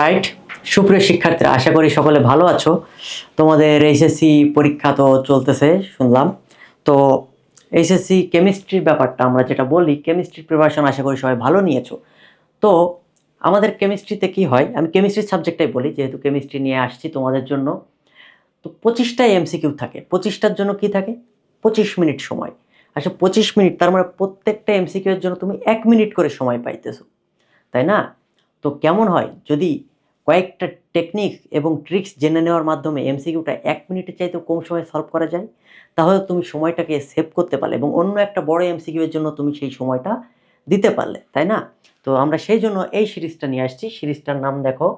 Right সুপ্রিয় শিক্ষার্থীরা আশা করি সকলে ভালো আছো তোমাদের এইচএসসি পরীক্ষা তো চলতেছে শুনলাম তো এইচএসসি কেমিস্ট্রির ব্যাপারটা আমরা যেটা বলি কেমিস্ট্রির প্রিপারেশন আশা করি সবাই ভালো নিয়েছো তো আমাদের কেমিস্ট্রিতে কি হয় আমি কেমিস্ট্রির সাবজেক্টটাই বলি যেহেতু কেমিস্ট্রি নিয়ে আসছি তোমাদের জন্য তো এমসি এমসিকিউ থাকে পঁচিশটার জন্য কি থাকে পঁচিশ মিনিট সময় আচ্ছা পঁচিশ মিনিট তার মানে প্রত্যেকটা এমসিকিউ এর জন্য তুমি এক মিনিট করে সময় পাইতেছো তাই না তো কেমন হয় যদি কয়েকটা টেকনিক এবং ট্রিক্স জেনে নেওয়ার মাধ্যমে এমসিকিউটা এক মিনিটের চাইতেও কম সময়ে সলভ করা যায় তাহলে তুমি সময়টাকে সেভ করতে পারলে এবং অন্য একটা বড় এমসিকিউ এর জন্য তুমি সেই সময়টা দিতে পারলে তাই না তো আমরা সেই জন্য এই সিরিজটা নিয়ে আসছি সিরিজটার নাম দেখো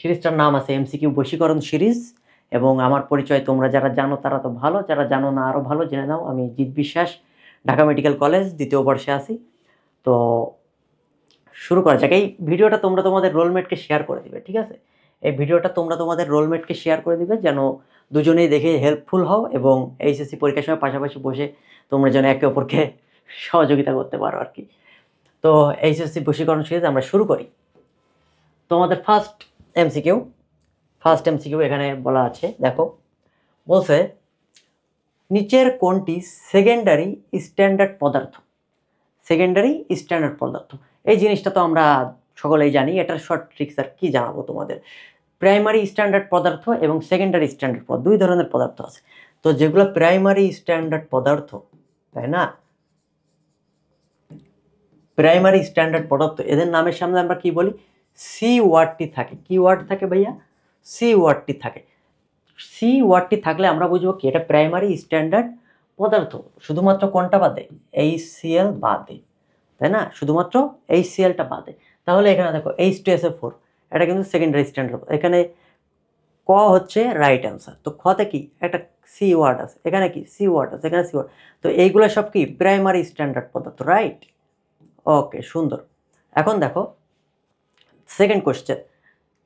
সিরিজটার নাম আছে এমসিকিউ বশীকরণ সিরিজ এবং আমার পরিচয় তোমরা যারা জানো তারা তো ভালো যারা জানো না আরও ভালো জেনে নাও আমি জিৎ বিশ্বাস ঢাকা মেডিকেল কলেজ দ্বিতীয় বর্ষে আছি তো শুরু করা যাক এই ভিডিওটা তোমরা তোমাদের রোলমেটকে শেয়ার করে দিবে ঠিক আছে এই ভিডিওটা তোমরা তোমাদের রোলমেটকে শেয়ার করে দিবে যেন দুজনেই দেখে হেল্পফুল হও এবং এইচএসসি পরীক্ষার সময় পাশাপাশি বসে তোমরা যেন একে অপরকে সহযোগিতা করতে পারো আর কি তো এইচএসসি বসীকরণ সিরিজ আমরা শুরু করি তোমাদের ফার্স্ট এমসিকিউ ফার্স্ট এমসিকিউ এখানে বলা আছে দেখো বলছে নিচের কোনটি সেকেন্ডারি স্ট্যান্ডার্ড পদার্থ সেকেন্ডারি স্ট্যান্ডার্ড পদার্থ এই জিনিসটা তো আমরা সকলেই জানি এটার শর্ট ট্রিক্স আর কী জানাবো তোমাদের প্রাইমারি স্ট্যান্ডার্ড পদার্থ এবং সেকেন্ডারি স্ট্যান্ডার্ড পদার্থ দুই ধরনের পদার্থ আছে তো যেগুলো প্রাইমারি স্ট্যান্ডার্ড পদার্থ তাই না প্রাইমারি স্ট্যান্ডার্ড পদার্থ এদের নামের সামনে আমরা কি বলি সি ওয়ার্ডটি থাকে কি ওয়ার্ড থাকে ভাইয়া সি ওয়ার্ডটি থাকে সি ওয়ার্ডটি থাকলে আমরা বুঝবো কি এটা প্রাইমারি স্ট্যান্ডার্ড পদার্থ শুধুমাত্র কোনটা বাদে এই সি এল বাদে তাই না শুধুমাত্র এই সিএলটা বাদে তাহলে এখানে দেখো H two S A four এটা কিন্তু সেকেন্ডারি স্ট্যান্ডার্ড এখানে ক হচ্ছে রাইট অ্যান্সার তো খতে কি একটা সি ওয়ার্ড আছে এখানে কি সি ওয়ার্ড আছে এখানে সি ওয়ার্ড তো এইগুলো সব কি প্রাইমারি স্ট্যান্ডার্ড পদার্থ রাইট ওকে সুন্দর এখন দেখো সেকেন্ড কোশ্চেন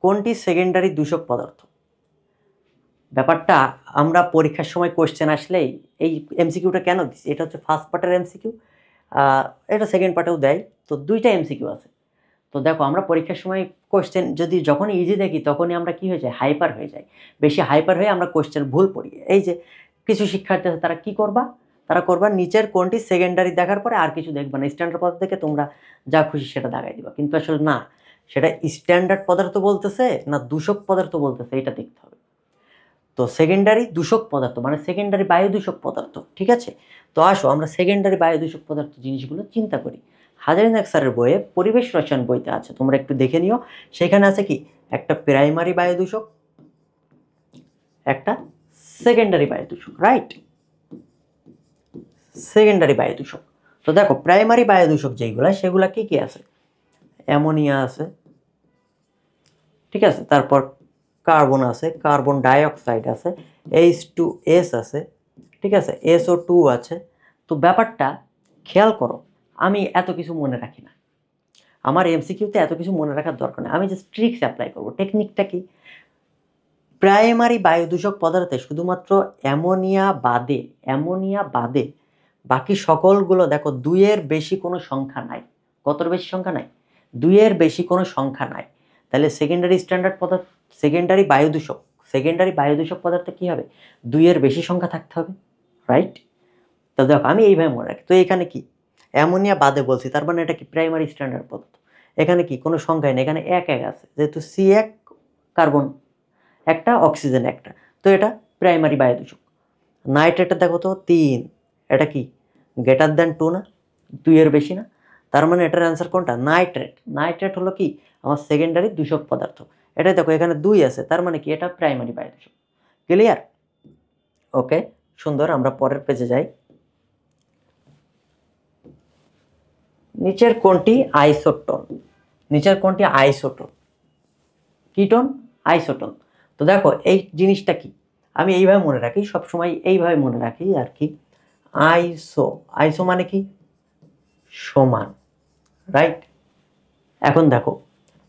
কোনটি সেকেন্ডারি দূষক পদার্থ ব্যাপারটা আমরা পরীক্ষার সময় কোশ্চেন আসলেই এই এমসিকিউটা কেন দিচ্ছি এটা হচ্ছে ফার্স্ট পার্টের এমসিকিউ এটা সেকেন্ড পার্টেও দেয় তো দুইটা এমসিকিউ আছে তো দেখো আমরা পরীক্ষার সময় কোশ্চেন যদি যখন ইজি দেখি তখনই আমরা কি হয়ে যাই হাইপার হয়ে যাই বেশি হাইপার হয়ে আমরা কোশ্চেন ভুল পড়ি এই যে কিছু শিক্ষার্থী আছে তারা কি করবা তারা করবা নিচের কোনটি সেকেন্ডারি দেখার পরে আর কিছু দেখবে না স্ট্যান্ডার্ড পদার্থ থেকে তোমরা যা খুশি সেটা দেখাই দিবা কিন্তু আসলে না সেটা স্ট্যান্ডার্ড পদার্থ বলতেছে না দূষক পদার্থ বলতেছে এটা দেখতে হবে তো সেকেন্ডারি দূষক পদার্থ মানে সেকেন্ডারি বায়ু দূষক পদার্থ ঠিক আছে তো আসো আমরা সেকেন্ডারি বায়ু দূষক পদার্থ জিনিসগুলো চিন্তা করি হাজারিনাক স্যারের বইয়ে পরিবেশ রসায়ন বইতে আছে তোমরা একটু দেখে নিও সেখানে আছে কি একটা প্রাইমারি বায়ু দূষক একটা সেকেন্ডারি বায়ু দূষক রাইট সেকেন্ডারি বায়ু দূষক তো দেখো প্রাইমারি বায়ু দূষক যেগুলো সেগুলো কী কী আছে অ্যামোনিয়া আছে ঠিক আছে তারপর কার্বন আছে কার্বন ডাইঅক্সাইড আছে এইচ টু এস আছে ঠিক আছে এসও টু আছে তো ব্যাপারটা খেয়াল করো আমি এত কিছু মনে রাখি না আমার এমসিকিউতে এত কিছু মনে রাখার দরকার নেই আমি জাস্ট ট্রিক্স অ্যাপ্লাই করবো টেকনিকটা কি প্রাইমারি বায়ুদূষক পদার্থে শুধুমাত্র অ্যামোনিয়া বাদে অ্যামোনিয়া বাদে বাকি সকলগুলো দেখো দুইয়ের বেশি কোনো সংখ্যা নাই কতর বেশি সংখ্যা নাই দুইয়ের বেশি কোনো সংখ্যা নাই তাহলে সেকেন্ডারি স্ট্যান্ডার্ড পদার্থ সেকেন্ডারি বায়ু দূষক সেকেন্ডারি বায়ু দূষক পদার্থ কী হবে দুইয়ের বেশি সংখ্যা থাকতে হবে রাইট তো দেখো আমি এইভাবে মনে রাখি তো এখানে কি অ্যামোনিয়া বাদে বলছি তার মানে এটা কি প্রাইমারি স্ট্যান্ডার্ড পদার্থ এখানে কি কোনো সংখ্যায় নেই এখানে এক এক আছে যেহেতু সি এক কার্বন একটা অক্সিজেন একটা তো এটা প্রাইমারি বায়ু দূষক নাইট্রেটটা দেখো তো তিন এটা কি গ্রেটার দ্যান টু না দুইয়ের বেশি না তার মানে এটার অ্যান্সার কোনটা নাইট্রেট নাইট্রেট হলো কি আমার সেকেন্ডারি দূষক পদার্থ এটা দেখো এখানে দুই আছে তার মানে কি এটা প্রাইমারি ভাইরেশন ক্লিয়ার ওকে সুন্দর আমরা পরের পেজে যাই নিচের কোনটি আইসোটন নিচের কোনটি আইসোটন কিটন আইসোটন তো দেখো এই জিনিসটা কি আমি এইভাবে মনে রাখি সবসময় এইভাবে মনে রাখি আর কি আইসো আইসো মানে কি সমান রাইট এখন দেখো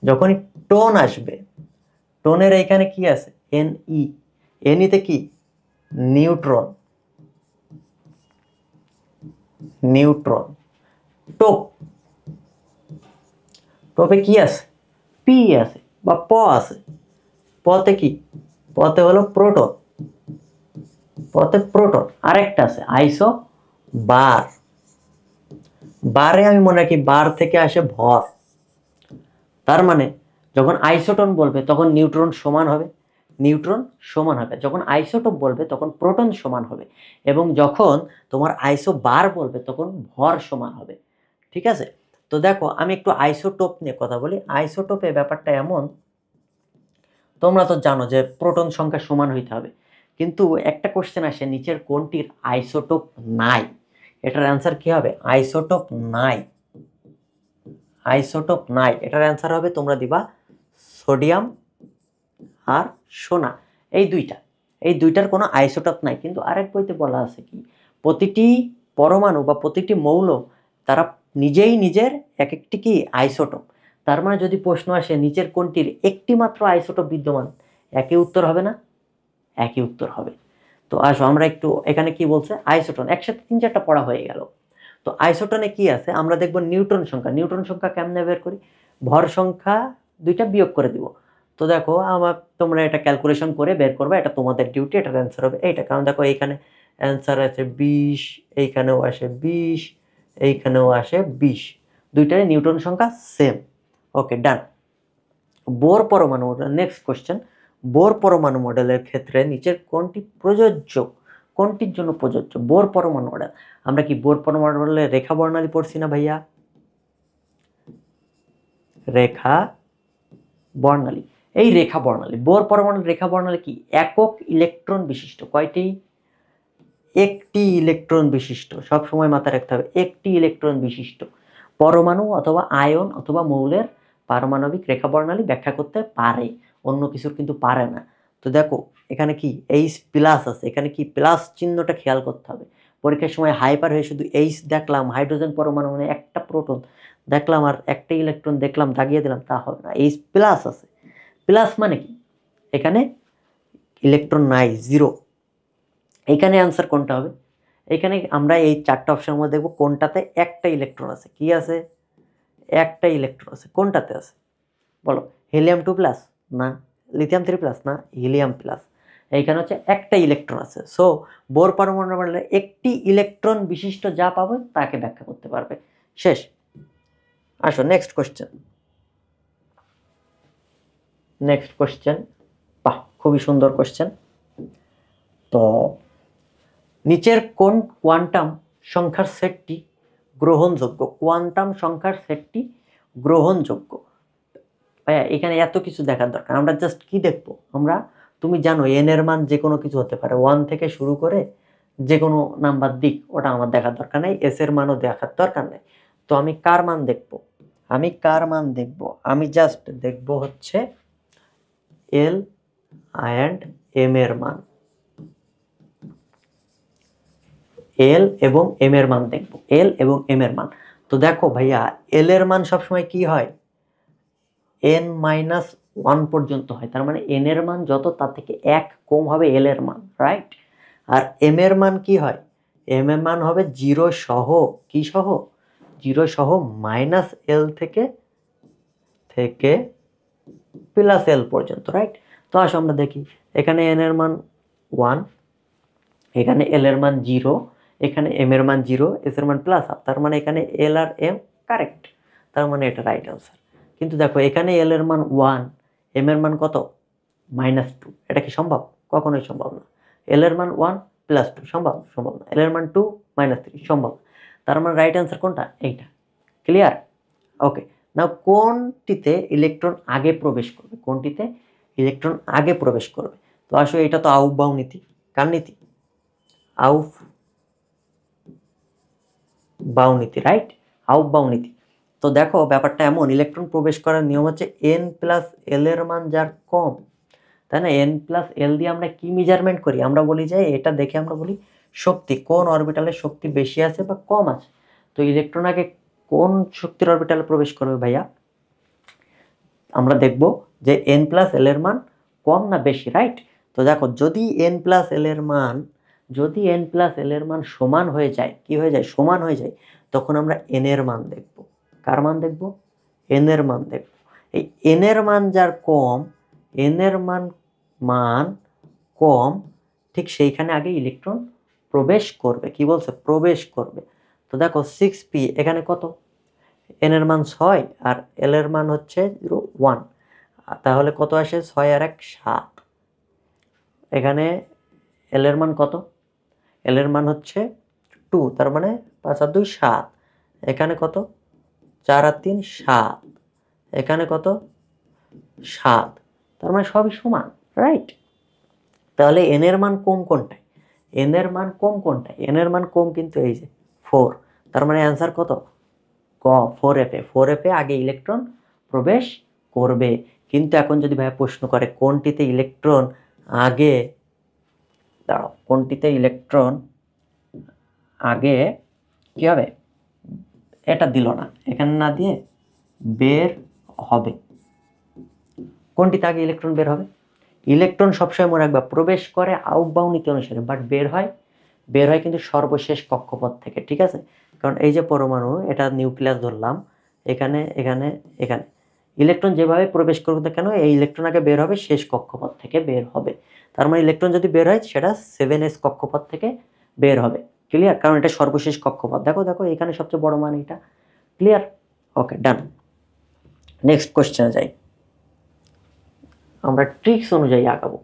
যখনই টোন আসবে টোনের এইখানে কি আছে এন ই এনইতে কি নিউট্রন নিউট্রন টোপ টোপে কি আছে পি আছে বা প আছে পতে কি পতে হলো প্রোটন পতে প্রোটন আরেকটা আছে আইসো বার বারে আমি মনে রাখি বার থেকে আসে ভর তার মানে যখন আইসোটন বলবে তখন নিউট্রন সমান হবে নিউট্রন সমান হবে যখন আইসোটোপ বলবে তখন প্রোটন সমান হবে এবং যখন তোমার আইসো বার বলবে তখন ভর সমান হবে ঠিক আছে তো দেখো আমি একটু আইসোটোপ নিয়ে কথা বলি আইসোটোপে ব্যাপারটা এমন তোমরা তো জানো যে প্রোটন সংখ্যা সমান হইতে হবে কিন্তু একটা কোশ্চেন আসে নিচের কোনটির আইসোটোপ নাই এটার অ্যান্সার কী হবে আইসোটোপ নাই আইসোটোপ নাই এটার অ্যান্সার হবে তোমরা দিবা সোডিয়াম আর সোনা এই দুইটা এই দুইটার কোনো আইসোটপ নাই কিন্তু আরেক বইতে বলা আছে কি প্রতিটি পরমাণু বা প্রতিটি মৌল তারা নিজেই নিজের এক একটি কি আইসোটপ তার মানে যদি প্রশ্ন আসে নিচের কোনটির একটি মাত্র আইসোটপ বিদ্যমান একই উত্তর হবে না একই উত্তর হবে তো আসো আমরা একটু এখানে কি বলছে আইসোটন একসাথে তিন চারটা পড়া হয়ে গেল তো আইসোটনে কি আছে আমরা দেখব নিউটন সংখ্যা নিউটন সংখ্যা কেমনে বের করি ভর সংখ্যা দুইটা বিয়োগ করে দিব তো দেখো আমার তোমরা এটা ক্যালকুলেশন করে বের করবে এটা তোমাদের ডিউটি এটার অ্যান্সার হবে এইটা কারণ দেখো এইখানে অ্যান্সার আছে বিশ এইখানেও আসে বিশ এইখানেও আসে বিশ দুইটাই নিউটন সংখ্যা সেম ওকে ডান বোর পরমাণু মডেল নেক্সট কোশ্চেন বোর পরমাণু মডেলের ক্ষেত্রে নিচের কোনটি প্রযোজ্য কোনটির জন্য প্রযোজ্য বোর পরমাণু মডেল আমরা কি বোর পরমাণু মডেলে রেখা বর্ণালী পড়ছি না ভাইয়া রেখা বর্ণালী এই রেখা বর্ণালী বোর পরমাণু রেখা বর্ণালী কি একক ইলেকট্রন বিশিষ্ট কয়টি একটি ইলেকট্রন বিশিষ্ট সব সময় মাথায় রাখতে হবে একটি ইলেকট্রন বিশিষ্ট পরমাণু অথবা আয়ন অথবা মৌলের পারমাণবিক রেখা বর্ণালী ব্যাখ্যা করতে পারে অন্য কিছুর কিন্তু পারে না তো দেখো এখানে কি এইচ প্লাস আছে এখানে কি প্লাস চিহ্নটা খেয়াল করতে হবে পরীক্ষার সময় হাইপার হয়ে শুধু এইচ দেখলাম হাইড্রোজেন পরমাণু মানে একটা প্রোটন দেখলাম আর একটা ইলেকট্রন দেখলাম দাগিয়ে দিলাম তা হবে না এইচ প্লাস আছে প্লাস মানে কি এখানে ইলেকট্রন নাই জিরো এখানে অ্যান্সার কোনটা হবে এখানে আমরা এই চারটা অপশানের মধ্যে দেখবো কোনটাতে একটা ইলেকট্রন আছে কি আছে একটা ইলেকট্রন আছে কোনটাতে আছে বলো হেলিয়াম টু প্লাস না লিথিয়াম থ্রি প্লাস না হিলিয়াম প্লাস এইখানে হচ্ছে একটা ইলেকট্রন আছে সো বোর পারমাণু মডেলে একটি ইলেকট্রন বিশিষ্ট যা পাবে তাকে ব্যাখ্যা করতে পারবে শেষ আসো নেক্সট কোশ্চেন নেক্সট কোশ্চেন বাহ খুবই সুন্দর কোশ্চেন তো নিচের কোন কোয়ান্টাম সংখ্যার সেটটি গ্রহণযোগ্য কোয়ান্টাম সংখ্যার সেটটি গ্রহণযোগ্য ভাইয়া হ্যাঁ, এখানে এত কিছু দেখার দরকার আমরা জাস্ট কি দেখব আমরা তুমি জানো এন এর মান যে কোনো কিছু হতে পারে ওয়ান থেকে শুরু করে যে কোনো নাম্বার দিক ওটা আমার দেখার দরকার নেই এস এর মানও দেখার দরকার নেই তো আমি কার মান দেখব আমি কার মান দেখব আমি জাস্ট দেখব হচ্ছে এল অ্যান্ড এম এর মান এল এবং এম এর মান দেখব এল এবং এম এর মান তো দেখো ভাইয়া এল এর মান সবসময় কি হয় এন মাইনাস ওয়ান পর্যন্ত হয় তার মানে এন এর মান যত তার থেকে এক কম হবে এল এর মান রাইট আর এম এর মান কি হয় এম এর মান হবে জিরো সহ কি সহ জিরো সহ মাইনাস এল থেকে থেকে প্লাস এল পর্যন্ত রাইট তো আস আমরা দেখি এখানে এন এর মান ওয়ান এখানে এল এর মান জিরো এখানে এম এর মান জিরো এস এর মান প্লাস আপ তার মানে এখানে এল আর এম কারেক্ট তার মানে এটা রাইট আনসার কিন্তু দেখো এখানে এল এর মান ওয়ান এম এর মান কত মাইনাস টু এটা কি সম্ভব কখনোই সম্ভব না এল এর মান ওয়ান প্লাস টু সম্ভব সম্ভব না এল এর মান টু মাইনাস থ্রি সম্ভব তার মানে রাইট অ্যান্সার কোনটা এইটা ক্লিয়ার ওকে না কোনটিতে ইলেকট্রন আগে প্রবেশ করবে কোনটিতে ইলেকট্রন আগে প্রবেশ করবে তো আসলে এটা তো আউফ বাউ নীতি কার নীতি আউফ বাউ নীতি রাইট আউফ বাউ নীতি তো দেখো ব্যাপারটা এমন ইলেকট্রন প্রবেশ করার নিয়ম হচ্ছে এন প্লাস এল এর মান যার কম তাই না এন প্লাস এল দিয়ে আমরা কি মেজারমেন্ট করি আমরা বলি যে এটা দেখে আমরা বলি শক্তি কোন অরবিটালের শক্তি বেশি আছে বা কম আছে তো ইলেকট্রন আগে কোন শক্তির অরবিটালে প্রবেশ করবে ভাইয়া আমরা দেখব যে এন প্লাস এল এর মান কম না বেশি রাইট তো দেখো যদি এন প্লাস এল এর মান যদি এন প্লাস এল এর মান সমান হয়ে যায় কি হয়ে যায় সমান হয়ে যায় তখন আমরা এন এর মান দেখব কার মান দেখব এন এর মান দেখব এই এন এর মান যার কম এনের মান মান কম ঠিক সেইখানে আগে ইলেকট্রন প্রবেশ করবে কি বলছে প্রবেশ করবে তো দেখো সিক্স পি এখানে কত এন এর মান ছয় আর এলের মান হচ্ছে জিরো ওয়ান তাহলে কত আসে ছয় আর এক সাত এখানে এলের মান কত এলের মান হচ্ছে টু তার মানে পাঁচ আর দুই সাত এখানে কত চার আর তিন সাত এখানে কত সাত তার মানে সবই সমান রাইট তাহলে এনের মান কম কোনটায় এনের মান কম কোনটায় এনের মান কম কিন্তু এই যে ফোর তার মানে অ্যান্সার কত ক ফোর এফে ফোর এফে আগে ইলেকট্রন প্রবেশ করবে কিন্তু এখন যদি ভাইয়া প্রশ্ন করে কোনটিতে ইলেকট্রন আগে দাঁড়াও কোনটিতে ইলেকট্রন আগে কী হবে এটা দিল না এখানে না দিয়ে বের হবে কোনটিতে আগে ইলেকট্রন বের হবে ইলেকট্রন সবসময় মনে রাখবে প্রবেশ করে আউটবাউ নীতি অনুসারে বাট বের হয় বের হয় কিন্তু সর্বশেষ কক্ষপথ থেকে ঠিক আছে কারণ এই যে পরমাণু এটা নিউক্লিয়াস ধরলাম এখানে এখানে এখানে ইলেকট্রন যেভাবে প্রবেশ করবে না কেন এই ইলেকট্রন আগে বের হবে শেষ কক্ষপথ থেকে বের হবে তার মানে ইলেকট্রন যদি বের হয় সেটা সেভেন এস কক্ষপথ থেকে বের হবে ক্লিয়ার কারণ এটা সর্বশেষ কক্ষপথ দেখো দেখো এখানে সবচেয়ে বড় মান এটা ক্লিয়ার ওকে ডান নেক্সট কোশ্চেনে যাই আমরা ট্রিক্স অনুযায়ী আঁকাবো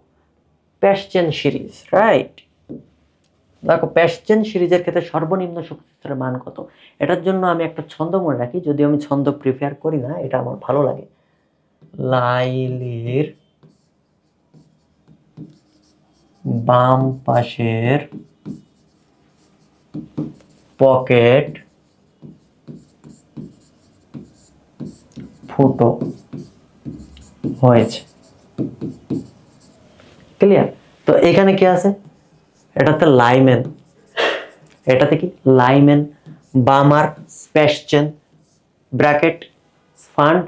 প্যাশচেন সিরিজ রাইট দেখো প্যাশচেন সিরিজের ক্ষেত্রে সর্বনিম্ন শক্তি স্তরের মান কত এটার জন্য আমি একটা ছন্দ মনে রাখি যদি আমি ছন্দ প্রিফেয়ার করি না এটা আমার ভালো লাগে লাইলের বাম পাশের পকেট ফুটো হয়েছে ক্লিয়ার তো এখানে কি আছে এটাতে লাইমেন এটাতে কি Lyman Balmer Paschen bracket Pfund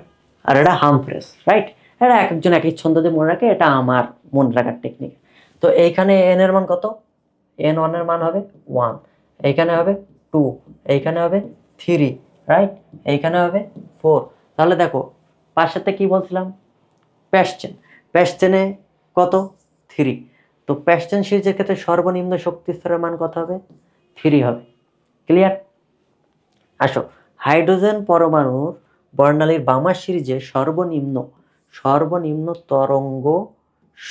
আর এটা হামফ্রেস রাইট এটা এক একজন একই ছন্দ দিয়ে মনে রাখে এটা আমার মনে রাখার টেকনিক তো এইখানে এন এর মান কত এন ওয়ানের মান হবে ওয়ান এইখানে হবে টু এইখানে হবে থ্রি রাইট এইখানে হবে ফোর তাহলে দেখো পাশেতে কি বলছিলাম প্যাশ্চেন প্যাশ্চেনে কত থ্রি তো প্যাশ্চেন সিরিজের ক্ষেত্রে সর্বনিম্ন শক্তি স্তরের মান কত হবে থ্রি হবে ক্লিয়ার আসো হাইড্রোজেন পরমাণুর বর্ণালীর বামা সিরিজে সর্বনিম্ন সর্বনিম্ন তরঙ্গ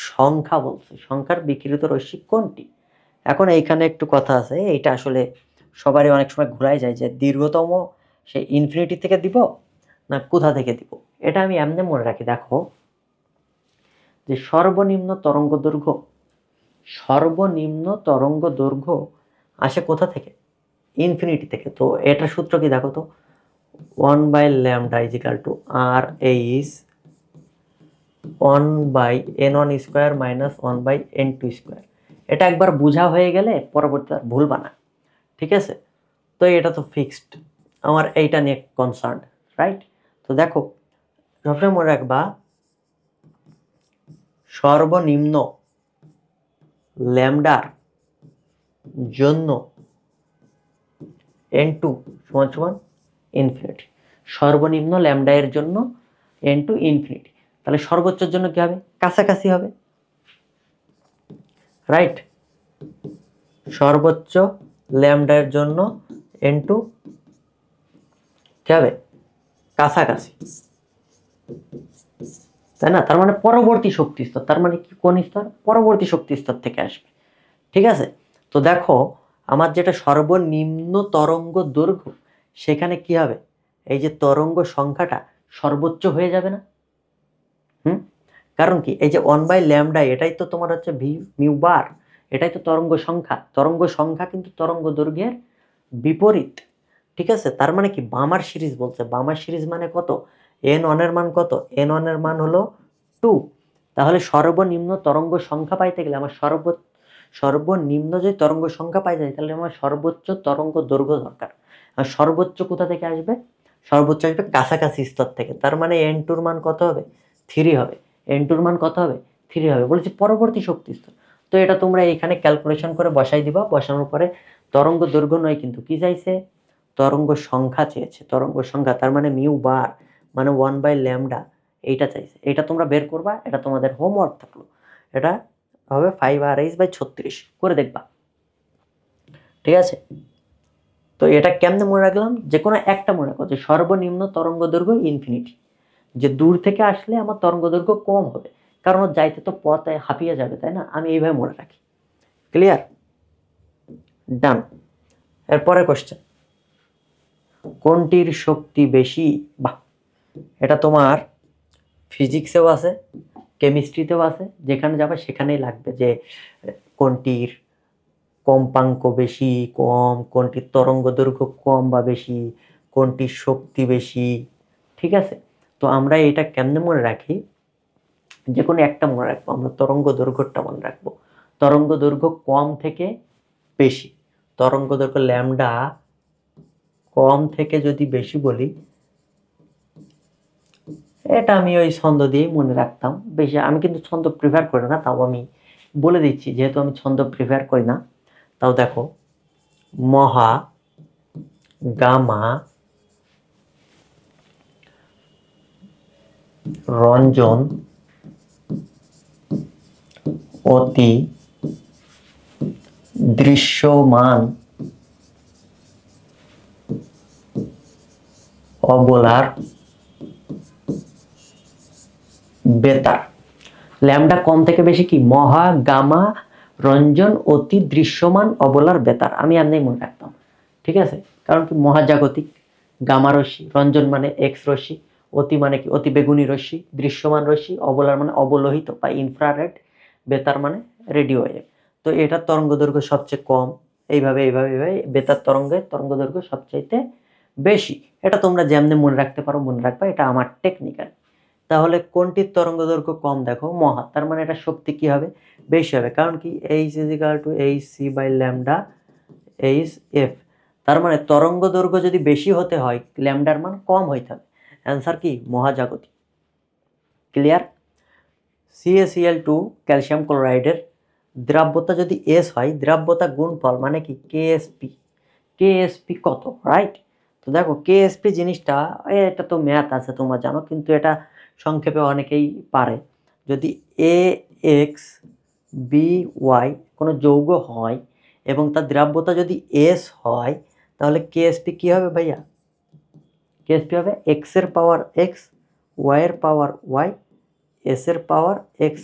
সংখ্যা বলছে সংখ্যার বিকৃত রশ্মি কোনটি এখন এইখানে একটু কথা আছে এটা আসলে সবারই অনেক সময় ঘোরাই যায় যে দীর্ঘতম সে ইনফিনিটি থেকে দিব না কোথা থেকে দিব এটা আমি এমনি মনে রাখি দেখো যে সর্বনিম্ন তরঙ্গ দৈর্ঘ্য সর্বনিম্ন তরঙ্গ দৈর্ঘ্য আসে কোথা থেকে ইনফিনিটি থেকে তো এটা সূত্র কি দেখো তো one by lambda equal to R H one by N one square minus one by N two square এটা একবার বোঝা হয়ে গেলে পরবর্তী আর ভুলবা না ঠিক আছে তো এটা তো ফিক্সড আমার এইটা নিয়ে কনসার্ন রাইট তো দেখো সবসময় মনে রাখবা সর্বনিম্ন ল্যামডার জন্য এন টু সমান সমান ইনফিনিটি সর্বনিম্ন ল্যামডা এর জন্য এন টু ইনফিনিটি তাহলে সর্বোচ্চর জন্য কী হবে কাছাকাছি হবে রাইট সর্বোচ্চ ল্যামডার জন্য এন টু কী হবে কাছাকাছি তাই না তার মানে পরবর্তী শক্তি স্তর তার মানে কি কোন স্তর পরবর্তী শক্তি স্তর থেকে আসবে ঠিক আছে তো দেখো আমার যেটা সর্বনিম্ন তরঙ্গ দৈর্ঘ্য সেখানে কি হবে এই যে তরঙ্গ সংখ্যাটা সর্বোচ্চ হয়ে যাবে না কারণ কি এই যে ওয়ান বাই ল্যামডা এটাই তো তোমার হচ্ছে ভি মিউ বার এটাই তো তরঙ্গ সংখ্যা তরঙ্গ সংখ্যা কিন্তু তরঙ্গ দৈর্ঘ্যের বিপরীত ঠিক আছে তার মানে কি বামার সিরিজ বলছে বামার সিরিজ মানে কত এন ওয়ানের মান কত এন ওয়ানের মান হলো টু তাহলে সর্বনিম্ন তরঙ্গ সংখ্যা পাইতে গেলে আমার সর্ব সর্বনিম্ন যে তরঙ্গ সংখ্যা পাই যায় তাহলে আমার সর্বোচ্চ তরঙ্গ দৈর্ঘ্য দরকার আর সর্বোচ্চ কোথা থেকে আসবে সর্বোচ্চ আসবে কাছাকাছি স্তর থেকে তার মানে এন টুর মান কত হবে থ্রি হবে এন টুর মান কত হবে থ্রি হবে বলেছে পরবর্তী শক্তিস্তর তো এটা তোমরা এখানে ক্যালকুলেশন করে বসাই দিবা বসানোর পরে তরঙ্গ দৈর্ঘ্য নয় কিন্তু কি চাইছে তরঙ্গ সংখ্যা চেয়েছে তরঙ্গ সংখ্যা তার মানে মিউ বার মানে ওয়ান বাই ল্যামডা এইটা চাইছে এটা তোমরা বের করবা এটা তোমাদের হোমওয়ার্ক থাকলো এটা হবে ফাইভ আর এইস বাই ছত্রিশ করে দেখবা ঠিক আছে তো এটা কেমনে মনে রাখলাম যে কোনো একটা মনে রাখো যে সর্বনিম্ন তরঙ্গ দৈর্ঘ্য ইনফিনিটি যে দূর থেকে আসলে আমার তরঙ্গ দৈর্ঘ্য কম হবে কারণ যাইতে তো পথে হাঁপিয়ে যাবে তাই না আমি এইভাবে মনে রাখি ক্লিয়ার ডান এরপরের কোশ্চেন কোনটির শক্তি বেশি বা এটা তোমার ফিজিক্সেও আছে কেমিস্ট্রিতেও আছে যেখানে যাবে সেখানেই লাগবে যে কোনটির কম্পাঙ্ক বেশি কম কোনটির তরঙ্গ দৈর্ঘ্য কম বা বেশি কোনটির শক্তি বেশি ঠিক আছে তো আমরা এটা কেমনে মনে রাখি যে কোনো একটা মনে রাখবো আমরা তরঙ্গ দৈর্ঘ্যটা মনে রাখবো তরঙ্গ দৈর্ঘ্য কম থেকে বেশি তরঙ্গ দৈর্ঘ্য ল্যামডা কম থেকে যদি বেশি বলি এটা আমি ওই ছন্দ দিয়েই মনে রাখতাম বেশি আমি কিন্তু ছন্দ প্রিফার করি না তাও আমি বলে দিচ্ছি যেহেতু আমি ছন্দ প্রিফার করি না তাও দেখো মহা গামা রঞ্জন অতি দৃশ্যমান অবলার বেতার ল্যামডা কম থেকে বেশি কি মহা গামা রঞ্জন অতি দৃশ্যমান অবলার বেতার আমি এমনি মনে রাখতাম ঠিক আছে কারণ কি মহাজাগতিক গামা রঞ্জন মানে এক্স রশ্মি অতি মানে কি অতি বেগুনি রশ্মি দৃশ্যমান রশ্মি অবলার মানে অবলোহিত বা ইনফ্রারেড বেতার মানে রেডিও ওয়েভ তো এটার তরঙ্গ দৈর্ঘ্য সবচেয়ে কম এইভাবে এইভাবে এইভাবে বেতার তরঙ্গের তরঙ্গ দৈর্ঘ্য সবচাইতে বেশি এটা তোমরা যেমনি মনে রাখতে পারো মনে রাখবা এটা আমার টেকনিক্যাল তাহলে কোনটির তরঙ্গ দৈর্ঘ্য কম দেখো মহা তার মানে এটা শক্তি কি হবে বেশি হবে কারণ কি H is equal to H C by lambda H F তার মানে তরঙ্গ দৈর্ঘ্য যদি বেশি হতে হয় ল্যামডার মান কম হইতে হবে অ্যান্সার কি মহাজাগতিক ক্লিয়ার সিএসিএল টু ক্যালসিয়াম ক্লোরাইডের দ্রাব্যতা যদি এস হয় দ্রাব্যতা গুণফল মানে কি কেএসপি কেএসপি কত রাইট তো দেখো কেএসপি জিনিসটা এটা তো ম্যাথ আছে তোমরা জানো কিন্তু এটা সংক্ষেপে অনেকেই পারে যদি এ এক্স বি ওয়াই কোনো যৌগ হয় এবং তার দ্রাব্যতা যদি এস হয় তাহলে কেএসপি কী হবে ভাইয়া কেস পি হবে x এর পাওয়ার x y এর পাওয়ার y s এর পাওয়ার x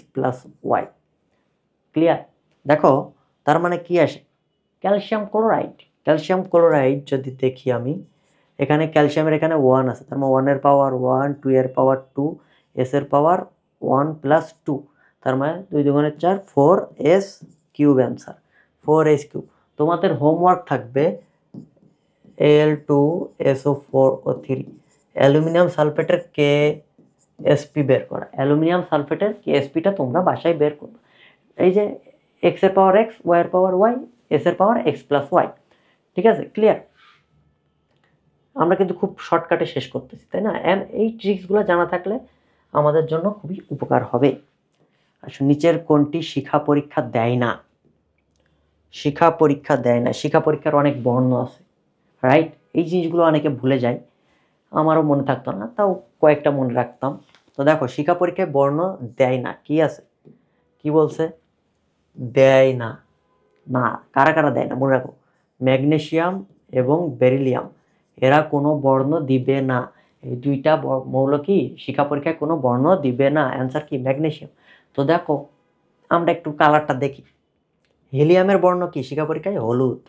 + y क्लियर দেখো তার মানে কি আসে ক্যালসিয়াম ক্লোরাইড ক্যালসিয়াম ক্লোরাইড যদি দেখি আমি এখানে ক্যালসিয়ামের এখানে 1 আছে তার মানে 1 এর পাওয়ার 1 2 এর পাওয়ার 2 s এর পাওয়ার 1 + 2 তার মানে 2 * 2 = 4 s cube answer 4s cube তোমাদের হোমওয়ার্ক থাকবে L two SO four O three aluminium সালফেটের কে এসপি বের করা অ্যালুমিনিয়াম সালফেটের কে এসপিটা তোমরা বাসায় বের করো এই যে এক্স এর পাওয়ার এক্স ওয়াই এর পাওয়ার ওয়াই এস এর পাওয়ার এক্স প্লাস ওয়াই ঠিক আছে ক্লিয়ার আমরা কিন্তু খুব শর্টকাটে শেষ করতেছি তাই না অ্যান এই ট্রিক্সগুলো জানা থাকলে আমাদের জন্য খুবই উপকার হবে আসলে নিচের কোনটি শিক্ষা পরীক্ষা দেয় না শিক্ষা পরীক্ষা দেয় না শিক্ষা পরীক্ষার অনেক বর্ণ আছে রাইট এই জিনিসগুলো অনেকে ভুলে যায় আমারও মনে থাকতো না তাও কয়েকটা মনে রাখতাম তো দেখো শিক্ষা পরীক্ষায় বর্ণ দেয় না কি আছে কি বলছে দেয় না না কারা কারা দেয় না মনে রাখো ম্যাগনেশিয়াম এবং বেরিলিয়াম এরা কোনো বর্ণ দিবে না এই দুইটা মৌল কি শিক্ষা পরীক্ষায় কোনো বর্ণ দিবে না অ্যান্সার কি ম্যাগনেশিয়াম তো দেখো আমরা একটু কালারটা দেখি হিলিয়ামের বর্ণ কি শিক্ষা পরীক্ষায় হলুদ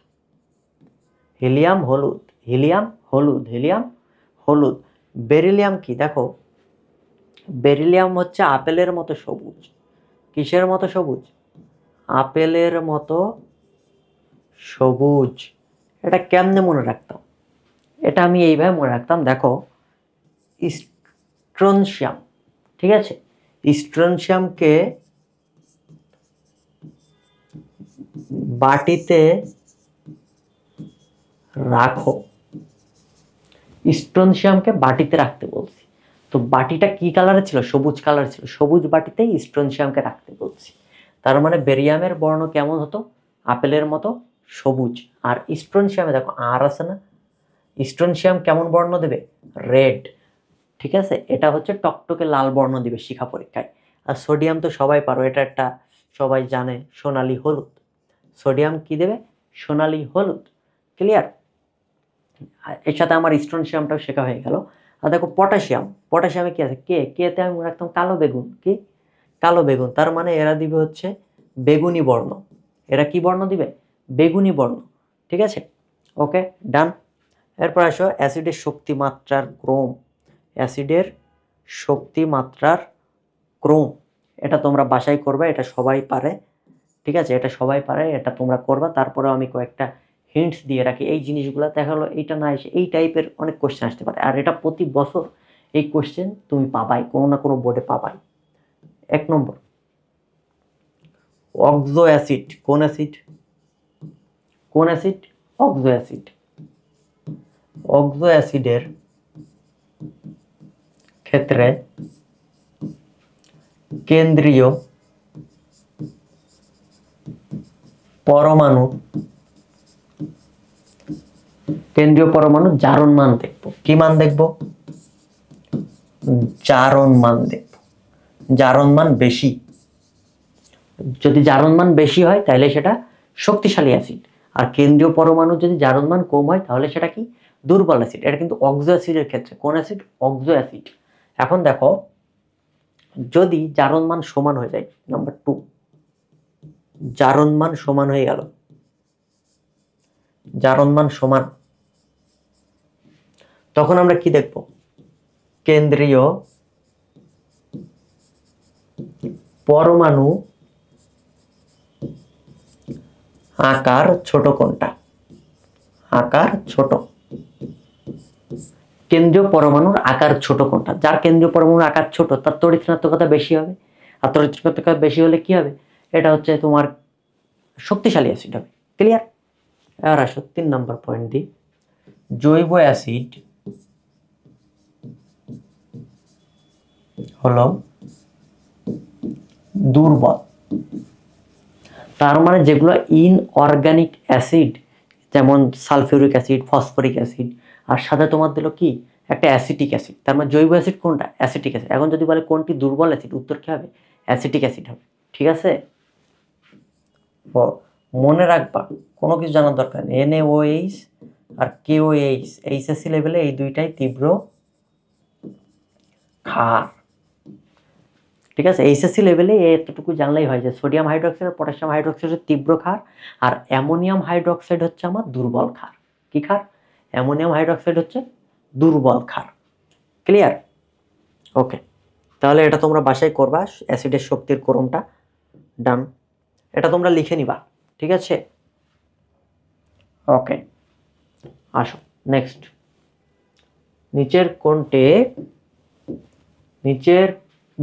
হিলিয়াম হলুদ হিলিয়াম হলুদ হিলিয়াম হলুদ বেরিলিয়াম কি দেখো বেরিলিয়াম হচ্ছে আপেলের মতো সবুজ কিসের মতো সবুজ আপেলের মতো সবুজ এটা কেমনে মনে রাখতাম এটা আমি এইভাবে মনে রাখতাম দেখো স্ট্রনশিয়াম ঠিক আছে স্ট্রনশিয়ামকে বাটিতে রাখো স্ট্রনশিয়ামকে বাটিতে রাখতে বলছি তো বাটিটা কি কালারে ছিল সবুজ কালার ছিল সবুজ বাটিতে স্ট্রনশিয়ামকে রাখতে বলছি তার মানে বেরিয়ামের বর্ণ কেমন হতো আপেলের মতো সবুজ আর স্ট্রনশিয়ামে দেখো আর আছে না স্ট্রনশিয়াম কেমন বর্ণ দেবে রেড ঠিক আছে এটা হচ্ছে টকটকে লাল বর্ণ দেবে শিখা পরীক্ষায় আর সোডিয়াম তো সবাই পারো এটা একটা সবাই জানে সোনালি হলুদ সোডিয়াম কি দেবে সোনালি হলুদ ক্লিয়ার এর সাথে আমার স্ট্রনশিয়ামটাও শেখা হয়ে গেল আর দেখো পটাশিয়াম পটাশিয়ামে কী আছে কে কেতে আমি রাখতাম কালো বেগুন কি কালো বেগুন তার মানে এরা দিবে হচ্ছে বেগুনি বর্ণ এরা কি বর্ণ দিবে বেগুনি বর্ণ ঠিক আছে ওকে ডান এরপর আসো অ্যাসিডের শক্তিমাত্রার ক্রোম ক্রম অ্যাসিডের শক্তিমাত্রার ক্রোম ক্রম এটা তোমরা বাসায় করবে এটা সবাই পারে ঠিক আছে এটা সবাই পারে এটা তোমরা করবা তারপরেও আমি কয়েকটা হিন্টস দিয়ে রাখি এই জিনিসগুলো দেখা গেলো এইটা না এসে এই টাইপের অনেক কোয়েশ্চেন আসতে পারে আর এটা প্রতি বছর এই কোয়েশ্চেন তুমি পাবাই কোনো না কোনো বোর্ডে পাবাই এক নম্বর অক্সো অ্যাসিড কোন অ্যাসিড কোন অ্যাসিড অক্সো অ্যাসিড অক্সো অ্যাসিডের ক্ষেত্রে কেন্দ্রীয় পরমাণু কেন্দ্রীয় পরমাণু জারণ মান দেখব কি মান দেখব জারণ মান দেখব জারণ মান বেশি যদি জারণ মান বেশি হয় তাহলে সেটা শক্তিশালী অ্যাসিড আর কেন্দ্রীয় পরমাণু যদি জারণ মান কম হয় তাহলে সেটা কি দুর্বল অ্যাসিড এটা কিন্তু অক্সো অ্যাসিডের ক্ষেত্রে কোন অ্যাসিড অক্সো অ্যাসিড এখন দেখো যদি জারণ মান সমান হয়ে যায় নাম্বার টু জারণ মান সমান হয়ে গেল জারণ মান সমান তখন আমরা কি দেখব কেন্দ্রীয় পরমাণু আকার ছোট কোনটা আকার ছোট কেন্দ্রীয় পরমাণুর আকার ছোট কোনটা যার কেন্দ্রীয় পরমাণুর আকার ছোট তার তড়িৎনাত্মকতা বেশি হবে আর তড়িৎনাত্মকতা বেশি হলে কি হবে এটা হচ্ছে তোমার শক্তিশালী অ্যাসিড হবে ক্লিয়ার এবার আসো তিন নম্বর পয়েন্ট দিই জৈব অ্যাসিড হলো দুর্বল তার মানে যেগুলো ইনঅর্গ্যানিক অ্যাসিড যেমন সালফিউরিক অ্যাসিড ফসফরিক অ্যাসিড আর সাথে তোমার দিল কি একটা অ্যাসিটিক অ্যাসিড তার মানে জৈব অ্যাসিড কোনটা অ্যাসিটিক অ্যাসিড এখন যদি বলে কোনটি দুর্বল অ্যাসিড উত্তর কী হবে অ্যাসিটিক অ্যাসিড হবে ঠিক আছে মনে রাখবা কোনো কিছু জানার দরকার নেই এন এইচ আর কেও এইচ এইচএসি লেভেলে এই দুইটাই তীব্র খার ঠিক আছে এইচএসসি লেভেলে এতটুকু জানলেই হয় যে সোডিয়াম হাইড্রোক্সাইড পটাশিয়াম হাইড্রোক্সাইড তীব্র খার আর অ্যামোনিয়াম হাইড্রোক্সাইড হচ্ছে আমার দুর্বল খার কী খার অ্যামোনিয়াম হাইড্রোক্সাইড হচ্ছে দুর্বল খার ক্লিয়ার ওকে তাহলে এটা তোমরা বাসায় করবা অ্যাসিডের শক্তির ক্রমটা ডান এটা তোমরা লিখে নিবা ঠিক আছে ওকে আসো নেক্সট নিচের কোনটে নিচের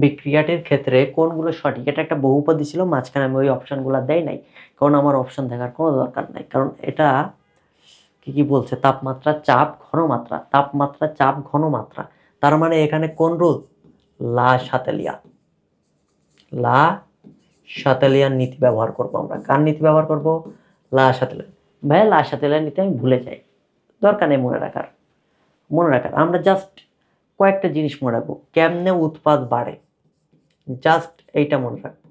বিক্রিয়াটির ক্ষেত্রে কোনগুলো সঠিক এটা একটা বহুপদী ছিল মাঝখানে আমি ওই অপশানগুলো দেয় নাই কারণ আমার অপশান দেখার কোনো দরকার নাই কারণ এটা কি কি বলছে তাপমাত্রা চাপ ঘনমাত্রা তাপমাত্রা চাপ ঘনমাত্রা তার মানে এখানে কোন রোধ লা সাতালিয়া লা সাতালিয়ার নীতি ব্যবহার করব আমরা কার নীতি ব্যবহার করব লা সাতালিয়া ভাই লা সাতালিয়ার নীতি আমি ভুলে যাই দরকার নেই মনে রাখার মনে রাখার আমরা জাস্ট কয়েকটা জিনিস মনে রাখবো কেমনে উৎপাদ বাড়ে জাস্ট এইটা মনে রাখবো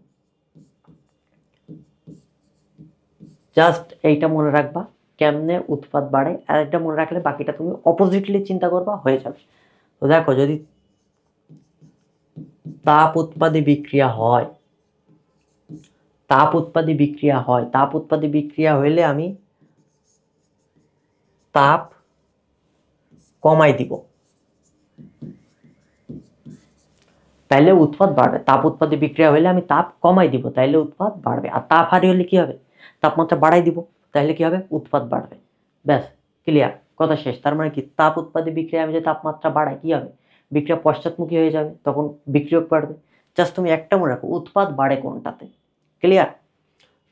জাস্ট এইটা মনে রাখবা কেমনে উৎপাদ বাড়ে আর একটা মনে রাখলে বাকিটা তুমি অপোজিটলি চিন্তা করবা হয়ে যাবে তো দেখো যদি তাপ উৎপাদে বিক্রিয়া হয় তাপ উৎপাদে বিক্রিয়া হয় তাপ উৎপাদে বিক্রিয়া হইলে আমি তাপ কমাই দিব তাহলে উৎপাদ বাড়বে তাপ উৎপাদে বিক্রিয়া হলে আমি তাপ কমাই দিব তাহলে উৎপাদ বাড়বে আর তাপ হারিয়ে হলে কী হবে তাপমাত্রা বাড়াই দিব তাহলে কী হবে উৎপাদ বাড়বে ব্যাস ক্লিয়ার কথা শেষ তার মানে কি তাপ উৎপাদে বিক্রিয়া আমি যে তাপমাত্রা বাড়াই কী হবে বিক্রিয়া পশ্চাৎমুখী হয়ে যাবে তখন বিক্রিয়ক বাড়বে জাস্ট তুমি একটা মনে রাখো উৎপাদ বাড়ে কোনটাতে ক্লিয়ার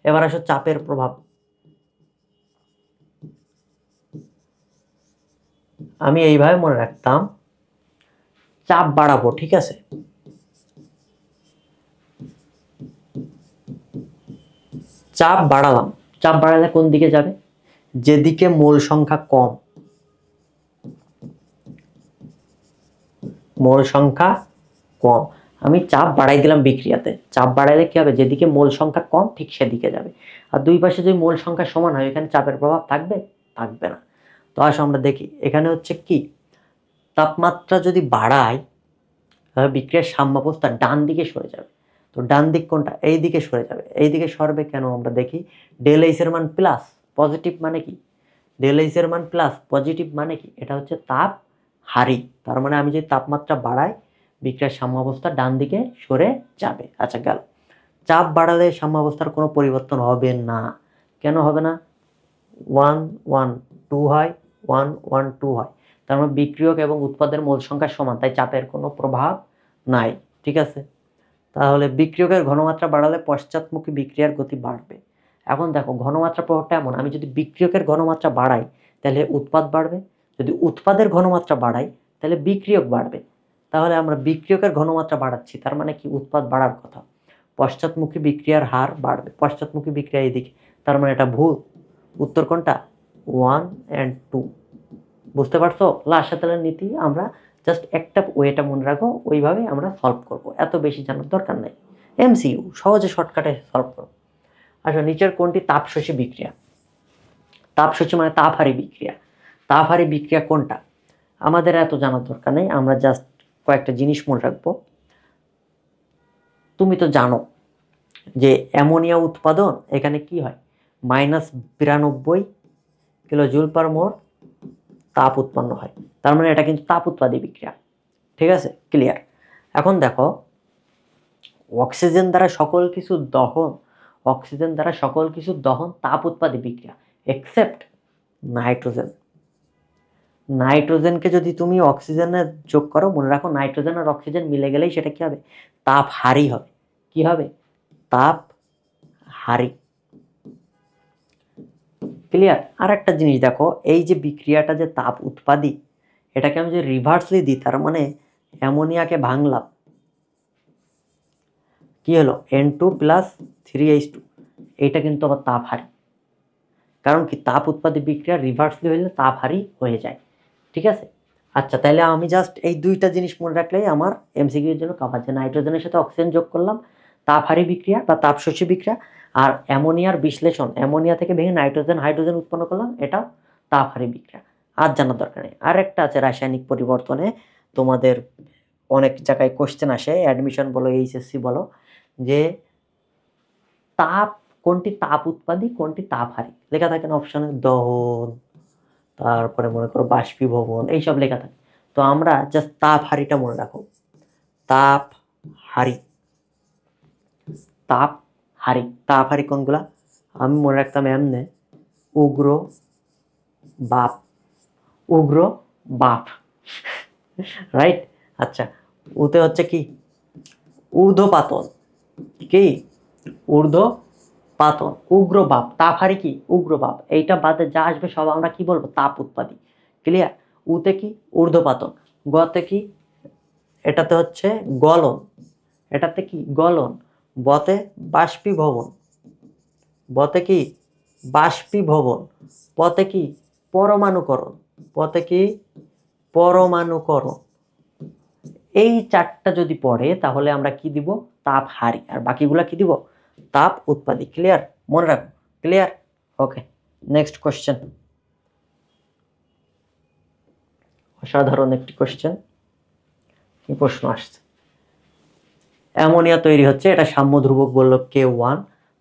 এবার আসো চাপের প্রভাব আমি এইভাবে মনে রাখতাম চাপ বাড়াবো ঠিক আছে চাপ বাড়ালাম চাপ বাড়ালে কোন দিকে যাবে যেদিকে মোল সংখ্যা কম মোল সংখ্যা কম আমি চাপ বাড়াই দিলাম বিক্রিয়াতে চাপ বাড়াইলে কী হবে যেদিকে মোল সংখ্যা কম ঠিক সেদিকে যাবে আর দুই পাশে যদি মোল সংখ্যা সমান হয় এখানে চাপের প্রভাব থাকবে থাকবে না তো আসো আমরা দেখি এখানে হচ্ছে কি তাপমাত্রা যদি বাড়ায় তাহলে বিক্রিয়ার সাম্যাবস্থা ডান দিকে সরে যাবে তো ডান দিক কোনটা এই দিকে সরে যাবে এই দিকে সরবে কেন আমরা দেখি ডেল মান প্লাস পজিটিভ মানে কি ডেল মান প্লাস পজিটিভ মানে কি এটা হচ্ছে তাপ হারি তার মানে আমি যদি তাপমাত্রা বাড়াই বিক্রিয়ার সাম্যাবস্থা ডান দিকে সরে যাবে আচ্ছা গেল চাপ বাড়ালে সাম্যাবস্থার কোনো পরিবর্তন হবে না কেন হবে না ওয়ান ওয়ান টু হয় ওয়ান ওয়ান টু হয় তার মানে বিক্রিয়ক এবং উৎপাদের মূল সংখ্যা সমান তাই চাপের কোনো প্রভাব নাই ঠিক আছে তাহলে বিক্রিয়কের ঘনমাত্রা বাড়ালে পশ্চাৎমুখী বিক্রিয়ার গতি বাড়বে এখন দেখো ঘনমাত্রা প্রভাবটা এমন আমি যদি বিক্রিয়কের ঘনমাত্রা বাড়াই তাহলে উৎপাদ বাড়বে যদি উৎপাদের ঘনমাত্রা বাড়াই তাহলে বিক্রিয়ক বাড়বে তাহলে আমরা বিক্রিয়কের ঘনমাত্রা বাড়াচ্ছি তার মানে কি উৎপাদ বাড়ার কথা পশ্চাৎমুখী বিক্রিয়ার হার বাড়বে পশ্চাৎমুখী বিক্রিয়া এদিকে তার মানে এটা ভুল উত্তর কোনটা ওয়ান অ্যান্ড টু বুঝতে পারছো লাশাতালের নীতি আমরা জাস্ট একটা ওয়েটা মনে রাখো ওইভাবে আমরা সলভ করব এত বেশি জানার দরকার নাই এমসিইউ সহজে শর্টকাটে সলভ করো আচ্ছা নিচের কোনটি তাপশোষী বিক্রিয়া তাপশোষী মানে তাপহারী বিক্রিয়া তাপহারী বিক্রিয়া কোনটা আমাদের এত জানার দরকার নেই আমরা জাস্ট কয়েকটা জিনিস মনে রাখবো তুমি তো জানো যে অ্যামোনিয়া উৎপাদন এখানে কি হয় মাইনাস বিরানব্বই কিলো জুল পার মোর তাপ উৎপন্ন হয় তার মানে এটা কিন্তু তাপ উৎপাদী বিক্রিয়া ঠিক আছে ক্লিয়ার এখন দেখো অক্সিজেন দ্বারা সকল কিছু দহন অক্সিজেন দ্বারা সকল কিছু দহন তাপ উৎপাদী বিক্রিয়া এক্সেপ্ট নাইট্রোজেন নাইট্রোজেনকে যদি তুমি অক্সিজেনে যোগ করো মনে রাখো নাইট্রোজেন আর অক্সিজেন মিলে গেলেই সেটা কি হবে তাপ হারি হবে কি হবে তাপ হারি ক্লিয়ার আর একটা জিনিস দেখো এই যে বিক্রিয়াটা যে তাপ উৎপাদী এটাকে আমি যদি রিভার্সলি দিই তার মানে অ্যামোনিয়াকে ভাঙলাম কী হলো N two plus three H two এইটা কিন্তু আবার তাপ হারি কারণ কি তাপ উৎপাদিত বিক্রিয়া রিভার্সলি হলে তাপ হারি হয়ে যায় ঠিক আছে আচ্ছা তাহলে আমি জাস্ট এই দুইটা জিনিস মনে রাখলেই আমার এমসিকিউর জন্য কাভার যে নাইট্রোজেনের সাথে অক্সিজেন যোগ করলাম হারি বিক্রিয়া বা তাপশোষী বিক্রিয়া আর অ্যামোনিয়ার বিশ্লেষণ অ্যামোনিয়া থেকে ভেঙে নাইট্রোজেন হাইড্রোজেন উৎপন্ন করলাম এটাও হারি বিক্রিয়া আজ জানার দরকার নেই আর একটা আছে রাসায়নিক পরিবর্তনে তোমাদের অনেক জায়গায় কোশ্চেন আসে অ্যাডমিশন বলো এইচএসসি বলো যে তাপ কোনটি তাপ উৎপাদী কোনটি হারি লেখা থাকে না অপশানে দহন তারপরে মনে করো বাষ্পীভবন এইসব লেখা থাকে তো আমরা জাস্ট তাপহারিটা মনে রাখো তাপ হারি তাপ হারি তাপ হারি কোনগুলা আমি মনে রাখতাম এমনে উগ্র বাপ উগ্র বাপ রাইট আচ্ছা উতে হচ্ছে কি ঊর্ধ্বপাতন কি ঊর্ধ্ব পাতন উগ্র বাপ তাফারি কি উগ্র বাপ এইটা বাদে যা আসবে সব আমরা কি বলবো তাপ উৎপাদী ক্লিয়ার উতে কি ঊর্ধ্বপাতন গতে কি এটাতে হচ্ছে গলন এটাতে কি গলন বতে বাষ্পীভবন বতে কি বাষ্পীভবন পতে কি পরমাণুকরণ পথে কি পরমাণুকরণ এই চারটা যদি পড়ে তাহলে আমরা কি দিব তাপ হারি আর বাকিগুলা কি দিব তাপ উৎপাদি ক্লিয়ার মনে রাখো ক্লিয়ার ওকে নেক্সট কোশ্চেন অসাধারণ একটি কোশ্চেন কি প্রশ্ন আসছে অ্যামোনিয়া তৈরি হচ্ছে এটা সাম্য ধ্রুবক বললো কে ওয়ান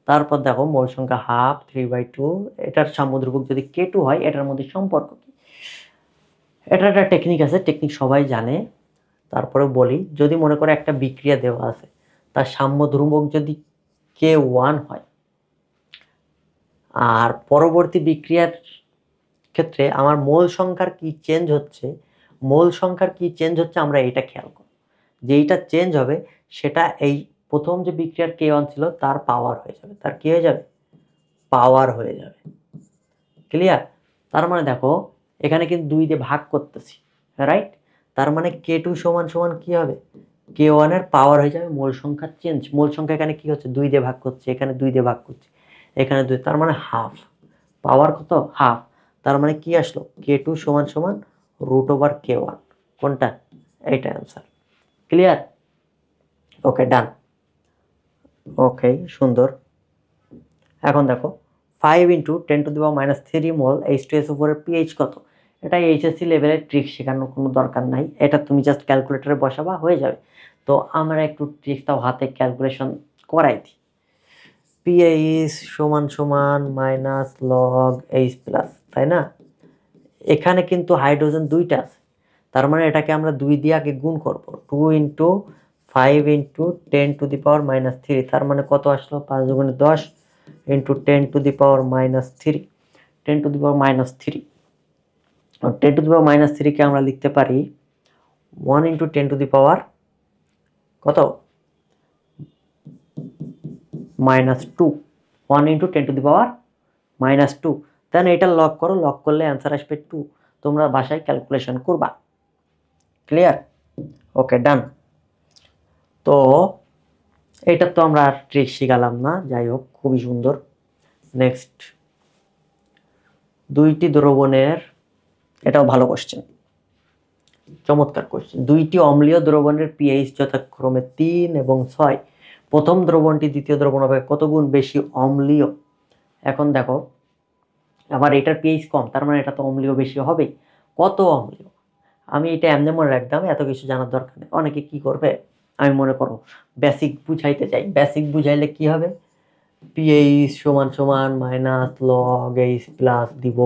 তারপর দেখো মোল সংখ্যা হাফ থ্রি বাই টু এটার সাম্য ধ্রুবক যদি কে টু হয় এটার মধ্যে সম্পর্ক কি এটা একটা টেকনিক আছে টেকনিক সবাই জানে তারপরে বলি যদি মনে করে একটা বিক্রিয়া দেওয়া আছে তার সাম্য ধ্রুবক যদি কে ওয়ান হয় আর পরবর্তী বিক্রিয়ার ক্ষেত্রে আমার মূল সংখ্যার কি চেঞ্জ হচ্ছে মূল সংখ্যার কি চেঞ্জ হচ্ছে আমরা এটা খেয়াল করব যে এইটা চেঞ্জ হবে সেটা এই প্রথম যে বিক্রিয়ার কে ওয়ান ছিল তার পাওয়ার হয়ে যাবে তার কি হয়ে যাবে পাওয়ার হয়ে যাবে ক্লিয়ার তার মানে দেখো এখানে কিন্তু দুই দিয়ে ভাগ করতেছি রাইট তার মানে কে টু সমান সমান কী হবে কে ওয়ানের পাওয়ার হয়ে যাবে মূল সংখ্যা চেঞ্জ মূল সংখ্যা এখানে কী হচ্ছে দুই দিয়ে ভাগ করছে এখানে দুই দিয়ে ভাগ করছে এখানে দুই তার মানে হাফ পাওয়ার কত হাফ তার মানে কি আসলো কে টু সমান সমান রুট ওভার কে ওয়ান কোনটা এইটা অ্যান্সার ক্লিয়ার ওকে ডান ওকে সুন্দর এখন দেখো five into ten to the minus three mole H two S উপরে পিএইচ কত এটা এইচএসসি লেভেলের ট্রিক শেখানোর কোনো দরকার নাই এটা তুমি জাস্ট ক্যালকুলেটরে বসাবা হয়ে যাবে তো আমরা একটু ট্রিক্সটাও হাতে ক্যালকুলেশন করাই দিই পিএইচ সমান সমান মাইনাস লগ এইচ প্লাস তাই না এখানে কিন্তু হাইড্রোজেন দুইটা আছে তার মানে এটাকে আমরা দুই দিয়ে আগে গুণ করবো two into five into ten to the power minus three তার মানে কত আসলো পাঁচ দুগুণে দশ into ten to the power minus three ten to the power minus three ten to the power minus থ্রিকে আমরা লিখতে পারি one into ten to the power কত minus two one into ten to the power minus two then এটা log করো lock করলে answer আসবে two তোমরা বাসায় ক্যালকুলেশন করবা ক্লিয়ার ওকে ডান তো এটা তো আমরা আর ট্রিক শিখালাম না যাই হোক খুবই সুন্দর নেক্সট দুইটি দ্রবণের এটাও ভালো কোশ্চেন চমৎকার কোশ্চেন দুইটি অম্লীয় দ্রবণের পিএইচ যথাক্রমে তিন এবং ছয় প্রথম দ্রবণটি দ্বিতীয় দ্রবণ হবে কত গুণ বেশি অম্লীয় এখন দেখো আবার এটার পিএইচ কম তার মানে এটা তো অম্লীয় বেশি হবে কত অম্লীয় আমি এটা এমনি মনে রাখতাম এত কিছু জানার দরকার নেই অনেকে কি করবে আমি মনে করো বেসিক বুঝাইতে চাই বেসিক বুঝাইলে কি হবে পিএইচ সমান সমান মাইনাস লগ এইচ প্লাস দিব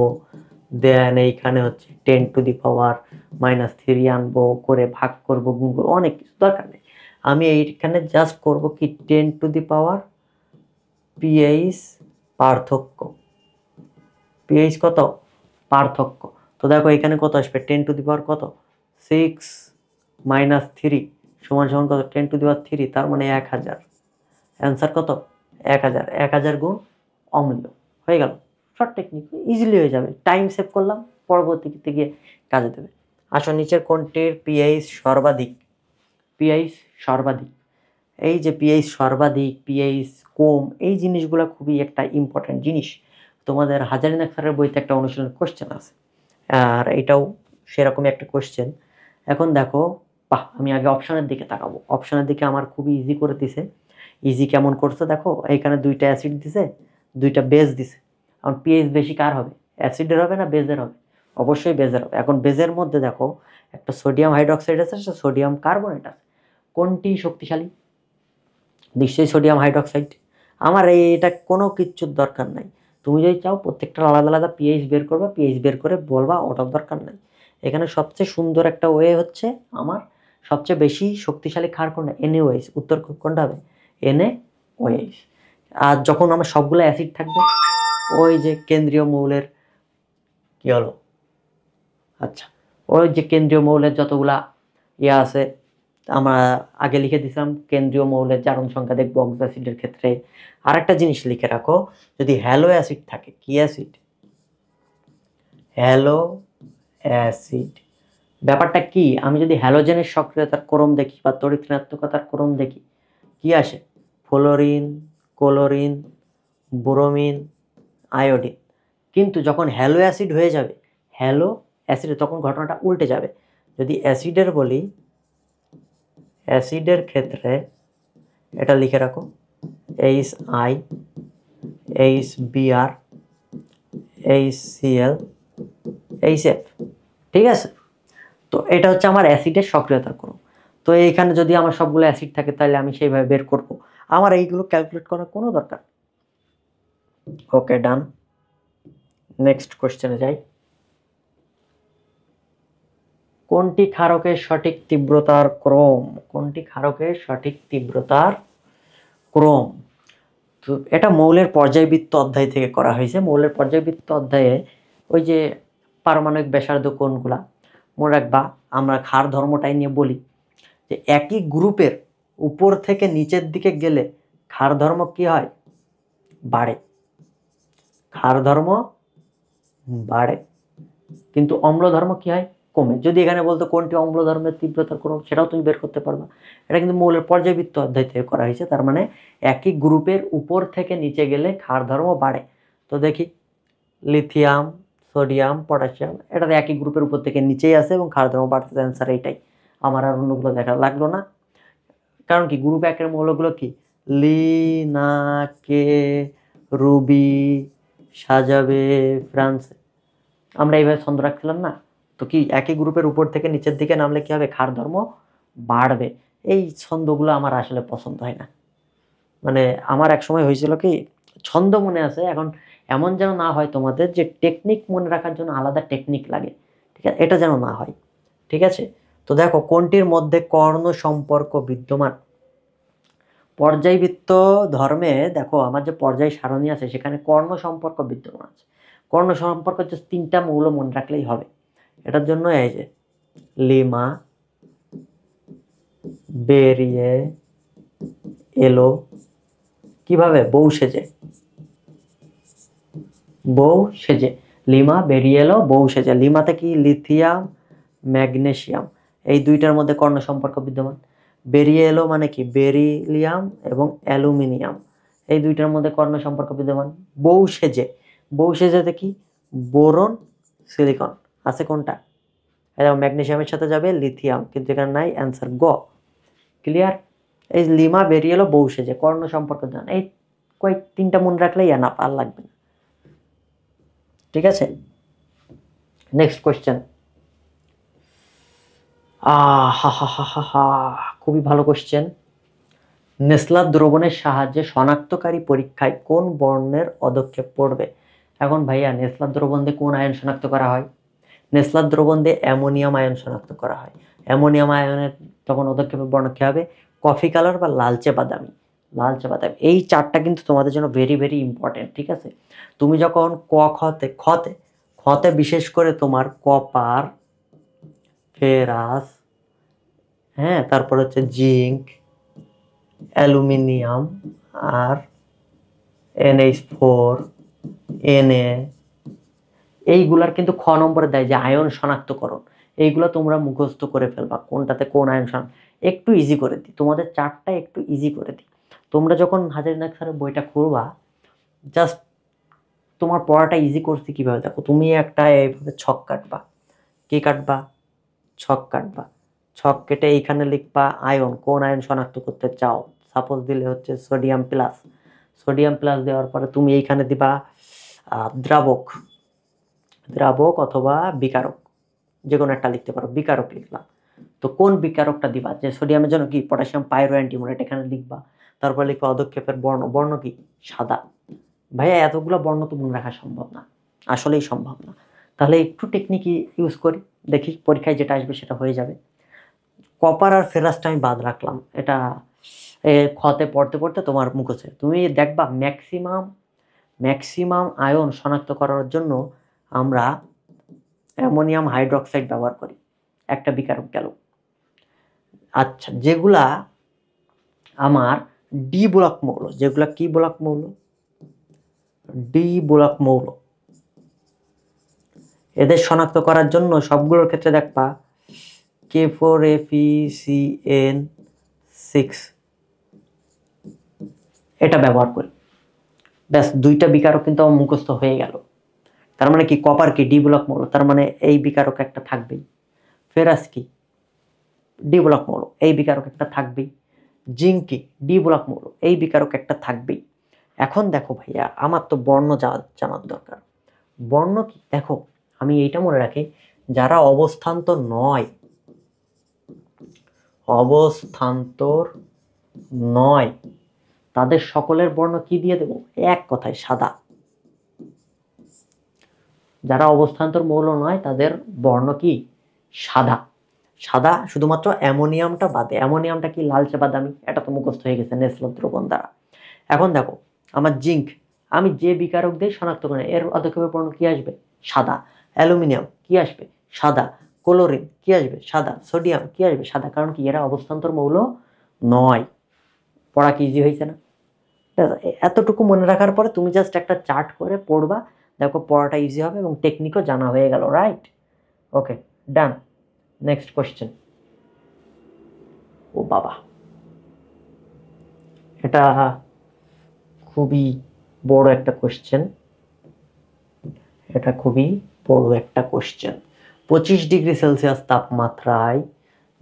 দেন এইখানে হচ্ছে ten to the power minus three আনবো করে ভাগ করবো গুণ করবো অনেক কিছু দরকার নেই আমি এইখানে জাস্ট করব কি ten to the power pH পার্থক্য পিএইচ কত পার্থক্য তো দেখো এখানে কত আসবে টেন টু দি পাওয়ার কত সিক্স মাইনাস থ্রি সমান সমান কত ten to the power three তার মানে এক হাজার অ্যান্সার কত এক হাজার এক হাজার গুণ অমূল্য হয়ে গেল শর্ট টেকনিক ইজিলি হয়ে যাবে টাইম সেভ করলাম পরবর্তীতে গিয়ে কাজে দেবে আসো নিচের কোনটির পিএইচ সর্বাধিক পিএইচ সর্বাধিক এই যে পিএইচ সর্বাধিক পিএইচ কম এই জিনিসগুলো খুবই একটা ইম্পর্ট্যান্ট জিনিস তোমাদের হাজারি নাকসারের বইতে একটা অনুশীলন কোশ্চেন আছে আর এটাও সেরকমই একটা কোশ্চেন এখন দেখো বাহ আমি আগে অপশানের দিকে তাকাবো অপশানের দিকে আমার খুবই ইজি করে দিছে ইজি কেমন করছে দেখো এখানে দুইটা অ্যাসিড দিছে দুইটা বেস দিছে এখন পিএইচ বেশি কার হবে অ্যাসিডের হবে না বেজের হবে অবশ্যই বেজের হবে এখন বেজের মধ্যে দেখো একটা সোডিয়াম হাইড্রক্সাইড আছে সেটা সোডিয়াম কার্বনেট আছে কোনটি শক্তিশালী নিশ্চয়ই সোডিয়াম হাইড্রক্সাইড আমার এটা কোনো কিচ্ছুর দরকার নাই তুমি যদি চাও প্রত্যেকটা আলাদা আলাদা পিএইচ বের করবা পিএইচ বের করে বলবা ওটার দরকার নাই এখানে সবচেয়ে সুন্দর একটা ওয়ে হচ্ছে আমার সবচেয়ে বেশি শক্তিশালী ক্ষার কোনটা এনএ ওয়েস উত্তর কোনটা হবে এনএ ওয়েস আর যখন আমার সবগুলো অ্যাসিড থাকবে ওই যে কেন্দ্রীয় মৌলের কী হলো আচ্ছা ওই যে কেন্দ্রীয় মৌলের যতগুলা ইয়ে আছে আমরা আগে লিখে দিছিলাম কেন্দ্রীয় মৌলের চারণ সংখ্যা দেখবো অ্যাসিডের ক্ষেত্রে আরেকটা জিনিস লিখে রাখো যদি হ্যালো অ্যাসিড থাকে কি অ্যাসিড হ্যালো অ্যাসিড ব্যাপারটা কি আমি যদি হ্যালোজেনের সক্রিয়তার ক্রম দেখি বা তড়িৎ ক্রম দেখি কি আসে ফ্লোরিন কোলোরিন ব্রোমিন আয়োডিন কিন্তু যখন হ্যালো অ্যাসিড হয়ে যাবে হ্যালো অ্যাসিডে তখন ঘটনাটা উল্টে যাবে যদি অ্যাসিডের বলি অ্যাসিডের ক্ষেত্রে এটা লিখে রাখো H I H BR H CL H F ঠিক আছে তো এটা হচ্ছে আমার অ্যাসিডের সক্রিয়তার কোনো তো এইখানে যদি আমার সবগুলো অ্যাসিড থাকে তাহলে আমি সেইভাবে বের করব আমার এইগুলো ক্যালকুলেট করার কোনো দরকার ওকে ডান নেক্সট কোয়েশ্চেনে যাই কোনটি ক্ষারকের সঠিক তীব্রতার ক্রম কোনটি ক্ষারকের সঠিক তীব্রতার ক্রম তো এটা মৌলের পর্যায়বৃত্ত অধ্যায় থেকে করা হয়েছে মৌলের পর্যায়বৃত্ত অধ্যায়ে ওই যে পারমাণবিক ব্যাসার্ধ কোণগুলা মনে রাখবা আমরা ক্ষার ধর্মটাই নিয়ে বলি যে একই গ্রুপের উপর থেকে নিচের দিকে গেলে ক্ষার ধর্ম কি হয় বাড়ে ক্ষার ধর্ম বাড়ে কিন্তু অম্ল ধর্ম কী হয় কমে যদি এখানে বলতো কোনটি অম্ল ধর্মের তীব্রতা কোনো সেটাও তুমি বের করতে পারবা এটা কিন্তু মৌলের পর্যায়বৃত্ত অধ্যায় থেকে করা হয়েছে তার মানে একই গ্রুপের উপর থেকে নিচে গেলে ক্ষার ধর্ম বাড়ে তো দেখি লিথিয়াম সোডিয়াম পটাশিয়াম এটা একই গ্রুপের উপর থেকে নিচেই আসে এবং ক্ষার ধর্ম বাড়তে অ্যান্সার এইটাই আমার আর অন্যগুলো দেখা লাগলো না কারণ কি গ্রুপ একের মৌলগুলো কি কে রুবি সাজাবে ফ্রান্স আমরা এইভাবে ছন্দ রাখছিলাম না তো কি একই গ্রুপের উপর থেকে নিচের দিকে নামলে কী হবে খার ধর্ম বাড়বে এই ছন্দগুলো আমার আসলে পছন্দ হয় না মানে আমার এক সময় হয়েছিল কি ছন্দ মনে আছে এখন এমন যেন না হয় তোমাদের যে টেকনিক মনে রাখার জন্য আলাদা টেকনিক লাগে ঠিক আছে এটা যেন না হয় ঠিক আছে তো দেখো কোনটির মধ্যে কর্ণ সম্পর্ক বিদ্যমান পর্যায়বৃত্ত ধর্মে দেখো আমার যে পর্যায় সারণী আছে সেখানে কর্ণ সম্পর্ক বিদ্যমান আছে কর্ণ সম্পর্ক হচ্ছে তিনটা মৌল মনে রাখলেই হবে এটার জন্য এই যে লিমা বেরিয়ে এলো কিভাবে বউ সেজে বউ সেজে লিমা বেরিয়ে এলো বউ সেজে লিমাতে কি লিথিয়াম ম্যাগনেশিয়াম এই দুইটার মধ্যে কর্ণ সম্পর্ক বিদ্যমান বেরিয়ে এলো মানে কি বেরিলিয়াম এবং অ্যালুমিনিয়াম এই দুইটার মধ্যে কর্ণ সম্পর্ক বিদ্যমান বউ সেজে বউ সেজেতে কি বোরন সিলিকন আছে কোনটা এবং ম্যাগনেশিয়ামের সাথে যাবে লিথিয়াম কিন্তু এখানে নাই অ্যান্সার গ ক্লিয়ার এই লিমা বেরিয়ে এলো বউ সেজে কর্ণ সম্পর্ক বিদ্যমান এই কয়েক তিনটা মনে রাখলেই এনাফ আর লাগবে না ঠিক আছে নেক্সট কোয়েশ্চেন হা হা হা হা হা খুবই ভালো কোশ্চেন নেসলা দ্রবণের সাহায্যে শনাক্তকারী পরীক্ষায় কোন বর্ণের অদক্ষেপ পড়বে এখন ভাইয়া নেসলা দ্রবণ দিয়ে কোন আয়ন শনাক্ত করা হয় নেসলা দ্রবণ দিয়ে অ্যামোনিয়াম আয়ন শনাক্ত করা হয় অ্যামোনিয়াম আয়নের তখন অদক্ষেপের বর্ণ কী হবে কফি কালার বা লালচে বাদামি লালচে বাদামি এই চারটা কিন্তু তোমাদের জন্য ভেরি ভেরি ইম্পর্টেন্ট ঠিক আছে তুমি যখন ক খতে খতে খতে বিশেষ করে তোমার কপার ফেরাস হ্যাঁ তারপর হচ্ছে জিঙ্ক অ্যালুমিনিয়াম আর এনএইচ ফোর এনএ এইগুলার কিন্তু খ নম্বরে দেয় যে আয়ন শনাক্তকরণ এইগুলো তোমরা মুখস্থ করে ফেলবা কোনটাতে কোন আয়ন শনাক্ত একটু ইজি করে দিই তোমাদের চারটা একটু ইজি করে দিই তোমরা যখন হাজার নাকসারের বইটা খুলবা জাস্ট তোমার পড়াটা ইজি করছে কীভাবে দেখো তুমি একটা এইভাবে ছক কাটবা কে কাটবা ছক কাটবা ছক কেটে এইখানে লিখবা আয়ন কোন আয়ন শনাক্ত করতে চাও সাপোজ দিলে হচ্ছে সোডিয়াম প্লাস সোডিয়াম প্লাস দেওয়ার পরে তুমি এইখানে দিবা দ্রাবক দ্রাবক অথবা বিকারক যে কোনো একটা লিখতে পারো বিকারক লিখলাম তো কোন বিকারকটা দিবা যে সোডিয়ামের জন্য কি পটাশিয়াম পাইরো অ্যান্টিমোনেট এখানে লিখবা তারপরে লিখবা অদক্ষেপের বর্ণ বর্ণ কি সাদা ভাইয়া এতগুলো বর্ণ তো মনে রাখা সম্ভব না আসলেই সম্ভব না তাহলে একটু টেকনিক ইউজ করি দেখি পরীক্ষায় যেটা আসবে সেটা হয়ে যাবে কপার আর ফেরাসটা আমি বাদ রাখলাম এটা ক্ষতে পড়তে পড়তে তোমার মুখোশে তুমি দেখবা ম্যাক্সিমাম ম্যাক্সিমাম আয়ন শনাক্ত করার জন্য আমরা অ্যামোনিয়াম হাইড্রক্সাইড ব্যবহার করি একটা বিকারক গেল আচ্ছা যেগুলা আমার ডি ব্লক মৌল যেগুলা কি ব্লক মৌল ডি ব্লক মৌল এদের শনাক্ত করার জন্য সবগুলোর ক্ষেত্রে দেখবা K4FeCN সিক্স এটা ব্যবহার করি ব্যাস দুইটা বিকারক কিন্তু আমার মুখস্থ হয়ে গেল তার মানে কি কপার কি ডি ব্লক মৌল তার মানে এই বিকারক একটা থাকবেই ফেরাস কি ডি ব্লক মৌল এই বিকারক একটা থাকবেই জিঙ্ক কি ডি ব্লক মৌল এই বিকারক একটা থাকবেই এখন দেখো ভাইয়া আমার তো বর্ণ জানার দরকার বর্ণ কি দেখো আমি এইটা মনে রাখি যারা অবস্থান্ত নয় অবস্থান্তর নয় তাদের সকলের বর্ণ কি দিয়ে দেব এক কথায় সাদা যারা অবস্থান্তর মৌল নয় তাদের বর্ণ কি সাদা সাদা শুধুমাত্র অ্যামোনিয়ামটা বাদে অ্যামোনিয়ামটা কি লালচে বাদামি এটা তো মুখস্থ হয়ে গেছে নেসল দ্রবণ দ্বারা এখন দেখো আমার জিঙ্ক আমি যে বিকারক দিয়ে শনাক্ত করি এর অধক্ষেপের বর্ণ কী আসবে সাদা অ্যালুমিনিয়াম কি আসবে সাদা ক্লোরিন কী আসবে সাদা সোডিয়াম কী আসবে সাদা কারণ কি এরা অবস্থান্তর মৌল নয় পড়া কি ইজি হয়েছে না এতটুকু মনে রাখার পরে তুমি জাস্ট একটা চার্ট করে পড়বা দেখো পড়াটা ইজি হবে এবং টেকনিকও জানা হয়ে গেল right okay done next question ও বাবা এটা খুবই বড় একটা কোয়েশ্চেন এটা খুবই বড় একটা কোয়েশ্চেন পঁচিশ ডিগ্রি সেলসিয়াস তাপমাত্রায়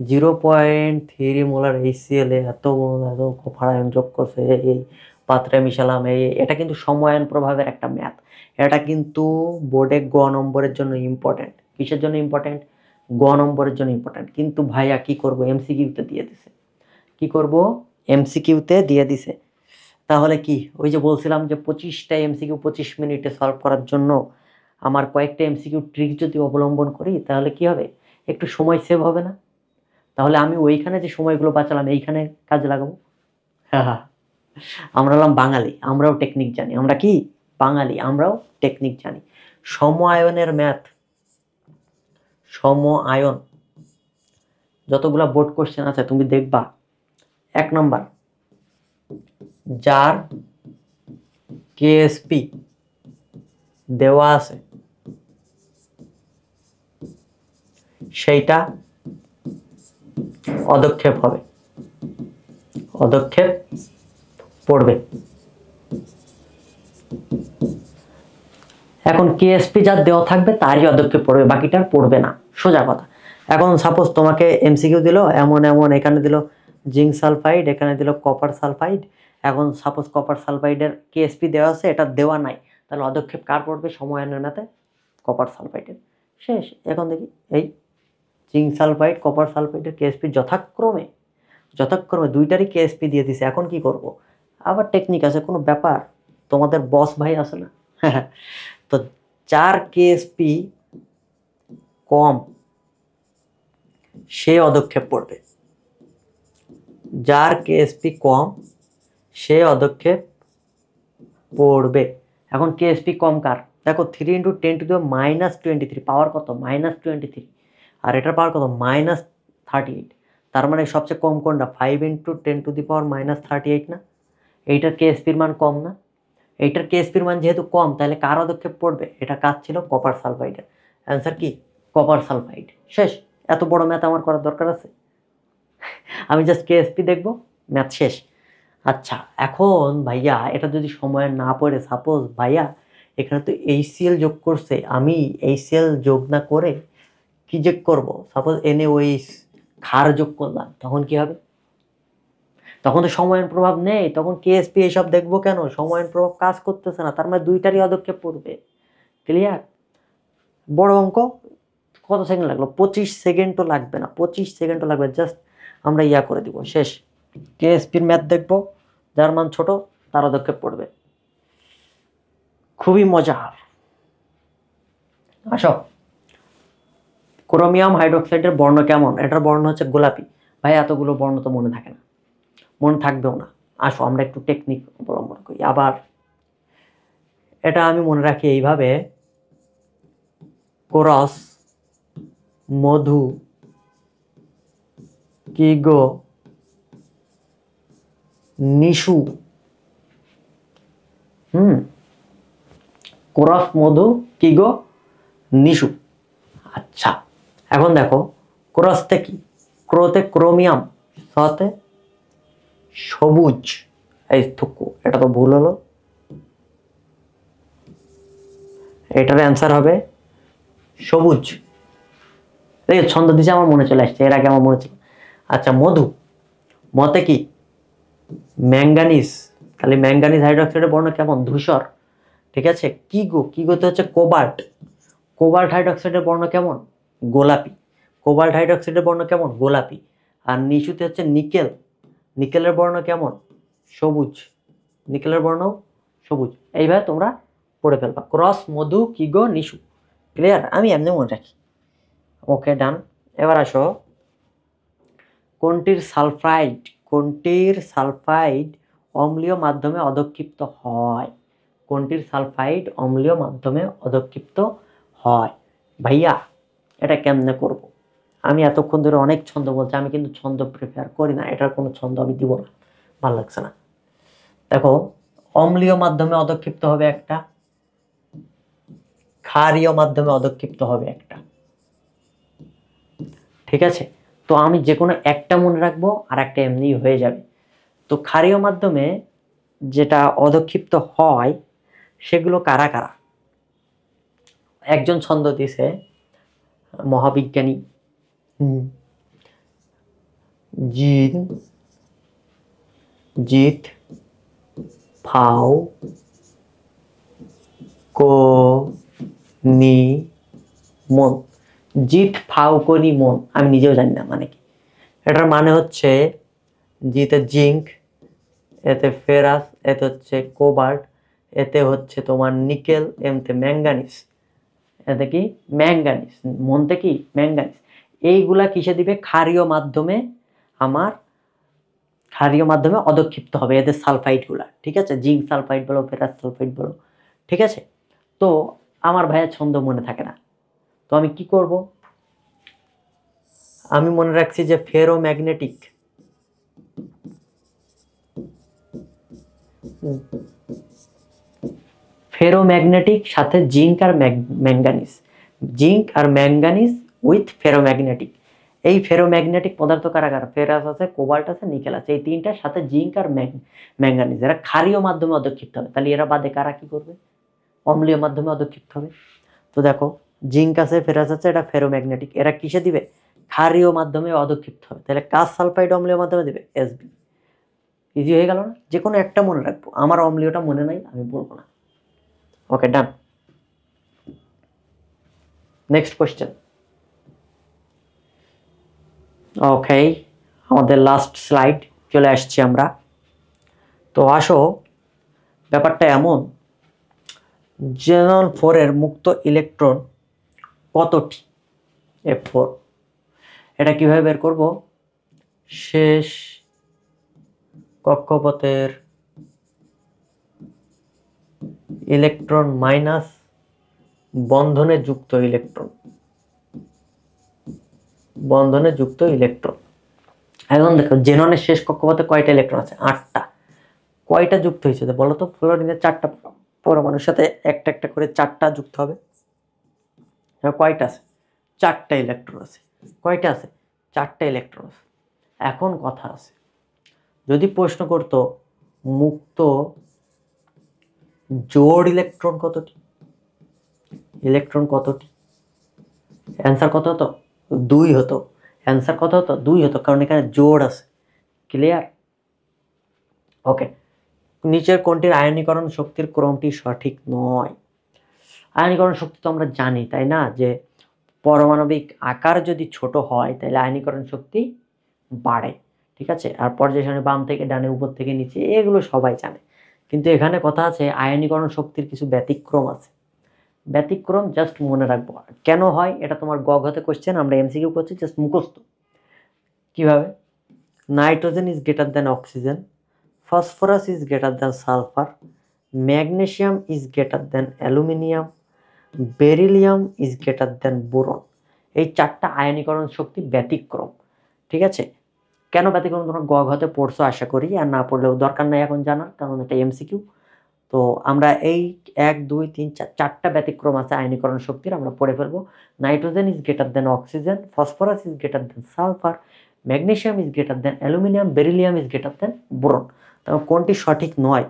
zero point three molar ACL এ এত এত ফারায়ন যোগ করছে এই পাত্রে মিশালাম এই এটা কিন্তু সময়ন প্রভাবের একটা ম্যাথ এটা কিন্তু বোর্ডে গ নম্বরের জন্য ইম্পর্ট্যান্ট কিসের জন্য ইম্পর্ট্যান্ট গ নম্বরের জন্য ইম্পর্ট্যান্ট কিন্তু ভাইয়া কি করব এমসিকিউতে দিয়ে দিছে কি করব এমসিকিউতে দিয়ে দিছে তাহলে কি ওই যে বলছিলাম যে পঁচিশটা এমসিকিউ পঁচিশ মিনিটে সলভ করার জন্য আমার কয়েকটা এমসিকিউ ট্রিক যদি অবলম্বন করি তাহলে কি হবে একটু সময় সেভ হবে না তাহলে আমি ওইখানে যে সময়গুলো বাঁচালাম এইখানে কাজে লাগাবো হ্যাঁ আমরা হলাম বাঙালি আমরাও টেকনিক জানি আমরা কি বাঙালি আমরাও টেকনিক জানি আয়নের ম্যাথ আয়ন যতগুলা বোর্ড কোশ্চেন আছে তুমি দেখবা এক নম্বর যার কেএসপি দেওয়া আছে সেইটা অদক্ষেপ হবে অদক্ষেপ পড়বে এখন কেএসপি যা দেওয়া থাকবে তারই অদক্ষেপ পড়বে বাকিটার পড়বে না সোজা কথা এখন সাপোজ তোমাকে এমসিকিউ দিল এমন এমন এখানে দিল জিঙ্ক সালফাইড এখানে দিল কপার সালফাইড এখন সাপোজ কপার সালফাইডের কেএসপি দেওয়া আছে এটা দেওয়া নাই তাহলে অদক্ষেপ কার পড়বে সময়ানের নাতে কপার সালফাইটের শেষ এখন দেখি এই জিঙ্ক সালফাইড কপার সালফাইডের কেএসপি যথাক্রমে যথাক্রমে দুইটারই কেএসপি দিয়ে দিছে এখন কি করব। আবার টেকনিক আছে কোনো ব্যাপার তোমাদের বস ভাই আছে না তো যার কেএসপি কম সে অদক্ষেপ পড়বে যার কেএসপি কম সে অদক্ষেপ পড়বে এখন কেএসপি কম কার দেখো থ্রি ইন্টু টেন টু দেওয়া মাইনাস টোয়েন্টি থ্রি পাওয়ার কত মাইনাস টোয়েন্টি থ্রি আর এটার পাওয়ার কত মাইনাস থার্টি এইট তার মানে সবচেয়ে কম কোনটা five into ten to the power minus thirty eight না এইটার কেএসপির মান কম না এইটার কেএসপির মান যেহেতু কম তাহলে কার অদক্ষেপ পড়বে এটা কাজ ছিল কপার সালফাইডের অ্যান্সার কি কপার সালফাইড শেষ এত বড় ম্যাথ আমার করার দরকার আছে আমি জাস্ট কেএসপি দেখব ম্যাথ শেষ আচ্ছা এখন ভাইয়া এটা যদি সময় না পড়ে সাপোজ ভাইয়া এখানে তো এইচসিএল যোগ করছে আমি এইচসিএল যোগ না করে কি যোগ করব সাপোজ এনে ওই খার যোগ করলাম তখন কি হবে তখন তো সময়ের প্রভাব নেই তখন কেএসপি এসব দেখবো কেন সময়ের প্রভাব কাজ করতেছে না তার মানে দুইটারই অদক্ষেপ পড়বে ক্লিয়ার বড় অঙ্ক কত সেকেন্ড লাগলো পঁচিশ সেকেন্ডও লাগবে না পঁচিশ সেকেন্ডও লাগবে জাস্ট আমরা ইয়া করে দিব শেষ কেএসপির ম্যাথ দেখবো যার মান ছোট তার অধক্ষেপ পড়বে খুবই মজার আসো ক্রোমিয়াম হাইড্রোক্সাইডের বর্ণ কেমন এটার বর্ণ হচ্ছে গোলাপি ভাই এতগুলো বর্ণ তো মনে থাকে না মনে থাকবেও না আসো আমরা একটু টেকনিক অবলম্বন করি আবার এটা আমি মনে রাখি এইভাবে কোরস মধু কিগো নিশু হুম কোরাফ মধু কি গো নিশু আচ্ছা এখন দেখো ক্রসতে কি ক্রোতে ক্রোমিয়াম সতে সবুজ এই থুকু এটা তো ভুল হলো এটার অ্যান্সার হবে সবুজ এই ছন্দ দিছে আমার মনে চলে আসছে এর আগে আমার মনে ছিল আচ্ছা মধু মতে কি ম্যাঙ্গানিস তাহলে ম্যাঙ্গানিস হাইড্রক্সাইডের বর্ণ কেমন ধূসর ঠিক আছে কিগো কিগোতে হচ্ছে কোবাল্ট কোবাল্ট হাইড্রক্সাইডের বর্ণ কেমন গোলাপি কোবাল্ট হাইড্রক্সাইডের বর্ণ কেমন গোলাপি আর নিচুতে হচ্ছে নিকেল নিকেলের বর্ণ কেমন সবুজ নিকেলের বর্ণ সবুজ এইভাবে তোমরা পড়ে ফেলবা ক্রস মধু কিগো নিশু ক্লিয়ার আমি এমনি মনে রাখি ওকে ডান এবার আসো কোনটির সালফ্রাইড কোনটির সালফাইড অম্লীয় মাধ্যমে অধক্ষিপ্ত হয় কোনটির সালফাইড অম্লীয় মাধ্যমে অধক্ষিপ্ত হয় ভাইয়া এটা কেমনে করব। আমি এতক্ষণ ধরে অনেক ছন্দ বলছি আমি কিন্তু ছন্দ প্রিফেয়ার করি না এটার কোনো ছন্দ আমি দিব না ভালো লাগছে না দেখো অম্লীয় মাধ্যমে অধক্ষিপ্ত হবে একটা ক্ষারীয় মাধ্যমে অধক্ষিপ্ত হবে একটা ঠিক আছে তো আমি যে কোনো একটা মনে রাখবো আর একটা এমনি হয়ে যাবে তো ক্ষারীয় মাধ্যমে যেটা অধক্ষিপ্ত হয় সেগুলো কারা কারা একজন ছন্দ দিছে মহাবিজ্ঞানী জিত জিত ফাও কো নি মন্ত জিত ফাউকনি মন আমি নিজেও জানি না মানে কি এটার মানে হচ্ছে জিতে জিঙ্ক এতে ফেরাস এতে হচ্ছে কোবার্ট এতে হচ্ছে তোমার নিকেল এমতে ম্যাঙ্গানিস এতে কি ম্যাঙ্গানিস মনতে কি ম্যাঙ্গানিস এইগুলা কিসে দিবে ক্ষারীয় মাধ্যমে আমার ক্ষারীয় মাধ্যমে অদক্ষিপ্ত হবে এদের সালফাইডগুলা ঠিক আছে জিঙ্ক সালফাইড বলো ফেরাস সালফাইড বলো ঠিক আছে তো আমার ভাইয়ের ছন্দ মনে থাকে না তো আমি কি করব আমি মনে রাখছি যে ফেরোম্যাগনেটিক ফেরোম্যাগনেটিক সাথে জিঙ্ক আর ম্যাঙ্গানিস জিঙ্ক আর ম্যাঙ্গানিস উইথ ফেরোম্যাগনেটিক এই ফেরোম্যাগনেটিক পদার্থ কারা ফেরাস আছে কোবাল্ট আছে নিকেল আছে এই তিনটার সাথে জিঙ্ক আর ম্যাঙ্গানিস এরা ক্ষারীয় মাধ্যমে অধক্ষিপ্ত হবে তাহলে এরা বাদে কারা কী করবে অম্লীয় মাধ্যমে অধক্ষিপ্ত হবে তো দেখো জিঙ্ক আছে ফেরাস আছে এটা ফেরোম্যাগনেটিক এরা কিসে দিবে ক্ষারীয় মাধ্যমে অধক্ষিপ্ত হবে তাহলে কাজ সালফাইড অম্লীয় মাধ্যমে দেবে এসবি ইজি হয়ে গেল না যে কোনো একটা মনে রাখবো আমার অম্লীয়টা মনে নাই আমি বলবো না ওকে ডান নেক্সট কোয়েশ্চেন ওকে আমাদের লাস্ট স্লাইড চলে আসছি আমরা তো আসো ব্যাপারটা এমন জেনন ফোরের মুক্ত ইলেকট্রন কতটি এফ ফোর এটা কীভাবে বের করব শেষ কক্ষপথের ইলেকট্রন মাইনাস বন্ধনে যুক্ত ইলেকট্রন বন্ধনে যুক্ত ইলেকট্রন এখন দেখো জেননের শেষ কক্ষপথে কয়টা ইলেকট্রন আছে আটটা কয়টা যুক্ত হয়েছে বলো তো ফ্লোরিনের চারটা পরমাণুর সাথে একটা একটা করে চারটা যুক্ত হবে হ্যাঁ, কয়টা আছে চারটা ইলেকট্রন আছে কয়টা আছে চারটা ইলেকট্রন আছে এখন কথা আছে যদি প্রশ্ন করত মুক্ত জোড় ইলেকট্রন কতটি ইলেকট্রন কতটি অ্যান্সার কত হতো দুই হতো অ্যান্সার কত হতো দুই হতো কারণ এখানে জোড় আছে ক্লিয়ার ওকে নিচের কোনটির আয়নীকরণ শক্তির ক্রমটি সঠিক নয় আয়নীকরণ শক্তি তো আমরা জানি তাই না যে পরমাণবিক আকার যদি ছোট হয় তাহলে আয়নীকরণ শক্তি বাড়ে ঠিক আছে আর পর্যায় বাম থেকে ডানে উপর থেকে নিচে এগুলো সবাই জানে কিন্তু এখানে কথা আছে আয়নীকরণ শক্তির কিছু ব্যতিক্রম আছে ব্যতিক্রম জাস্ট মনে রাখবো কেন হয় এটা তোমার গঘতে কোশ্চেন আমরা এমসি কেউ করছি জাস্ট মুখস্থ কীভাবে nitrogen is greater than oxygen phosphorus is greater than sulphur magnesium is greater than aluminium beryllium is greater than boron এই চারটা আয়নীকরণ শক্তি ব্যতিক্রম ঠিক আছে কেন ব্যতিক্রম তোমরা গ পড়ছো আশা করি আর না পড়লেও দরকার নাই এখন জানার কারণ এটা এমসিকিউ তো আমরা এই এক দুই তিন চার চারটা ব্যতিক্রম আছে আয়নীকরণ শক্তির আমরা পড়ে ফেলবো nitrogen is greater than oxygen phosphorus is greater than sulphur magnesium is greater than aluminium beryllium is greater than boron তখন কোনটি সঠিক নয়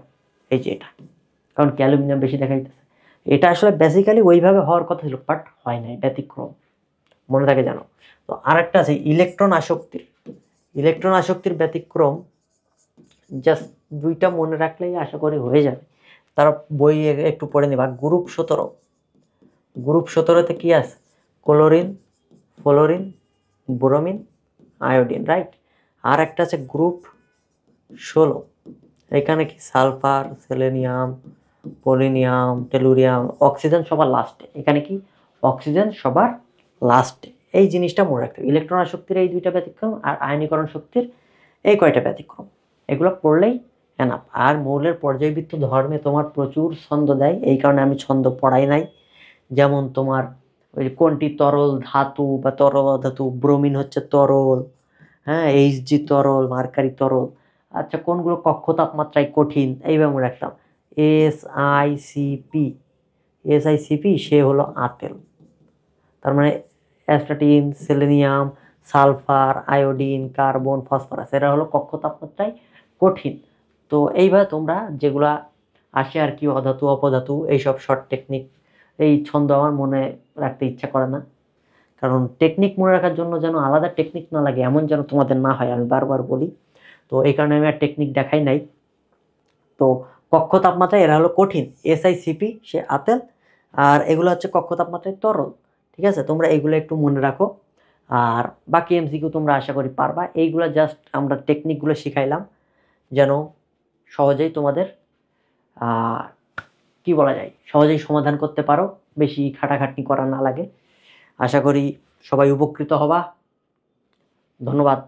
এই যে এটা কারণ কি অ্যালুমিনিয়াম বেশি দেখা যাইতেছে এটা আসলে বেসিক্যালি ওইভাবে হওয়ার কথা ছিল বাট হয় না ব্যতিক্রম মনে থাকে জানো তো আর একটা আছে ইলেকট্রন আসক্তির ইলেকট্রন আসক্তির ব্যতিক্রম জাস্ট দুইটা মনে রাখলেই আশা করি হয়ে যাবে তারা বই একটু পড়ে নিবা গ্রুপ সতেরো গ্রুপ সতেরোতে কী আছে chlorine fluorine bromine iodine right আর একটা আছে গ্রুপ ষোলো এখানে কি sulphur selenium polonium tellurium oxygen সবার লাস্টে এখানে কি অক্সিজেন সবার লাস্টে এই জিনিসটা মনে রাখতে হবে ইলেকট্রন শক্তির এই দুইটা ব্যতিক্রম আর আয়নীকরণ শক্তির এই কয়টা ব্যতিক্রম এগুলো পড়লেই এনাফ আর মৌলের পর্যায়বৃত্ত ধর্মে তোমার প্রচুর ছন্দ দেয় এই কারণে আমি ছন্দ পড়াই নাই যেমন তোমার ওই কোনটি তরল ধাতু বা তরল ধাতু ব্রোমিন হচ্ছে তরল হ্যাঁ এইচ জি তরল মার্কারি তরল আচ্ছা কোনগুলো কক্ষ তাপমাত্রায় কঠিন এইভাবে রাখতাম এসআইসিপি এসআইসিপি সে হলো আপেল তার মানে astatine selenium sulphur iodine carbon phosphorus এরা হলো কক্ষ কঠিন তো এইভাবে তোমরা যেগুলা আসে আর কি অধাতু অপধাতু এইসব শর্ট টেকনিক এই ছন্দ আমার মনে রাখতে ইচ্ছা করে না কারণ টেকনিক মনে রাখার জন্য যেন আলাদা টেকনিক না লাগে এমন যেন তোমাদের না হয় আমি বারবার বলি তো এই কারণে আমি আর টেকনিক দেখাই নাই তো কক্ষ তাপমাত্রা এরা হলো কঠিন এসআইসিপি সে আতেল আর এগুলো হচ্ছে কক্ষ তাপমাত্রায় তরল ঠিক আছে তোমরা এগুলো একটু মনে রাখো আর বাকি এমসিকিউ তোমরা আশা করি পারবা এইগুলো জাস্ট আমরা টেকনিকগুলো শিখাইলাম যেন সহজেই তোমাদের কি বলা যায় সহজেই সমাধান করতে পারো বেশি খাটাখাটনি করা না লাগে আশা করি সবাই উপকৃত হবা ধন্যবাদ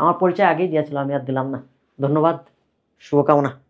আমার পরিচয় আগেই দিয়েছিল আমি আর দিলাম না ধন্যবাদ শুভকামনা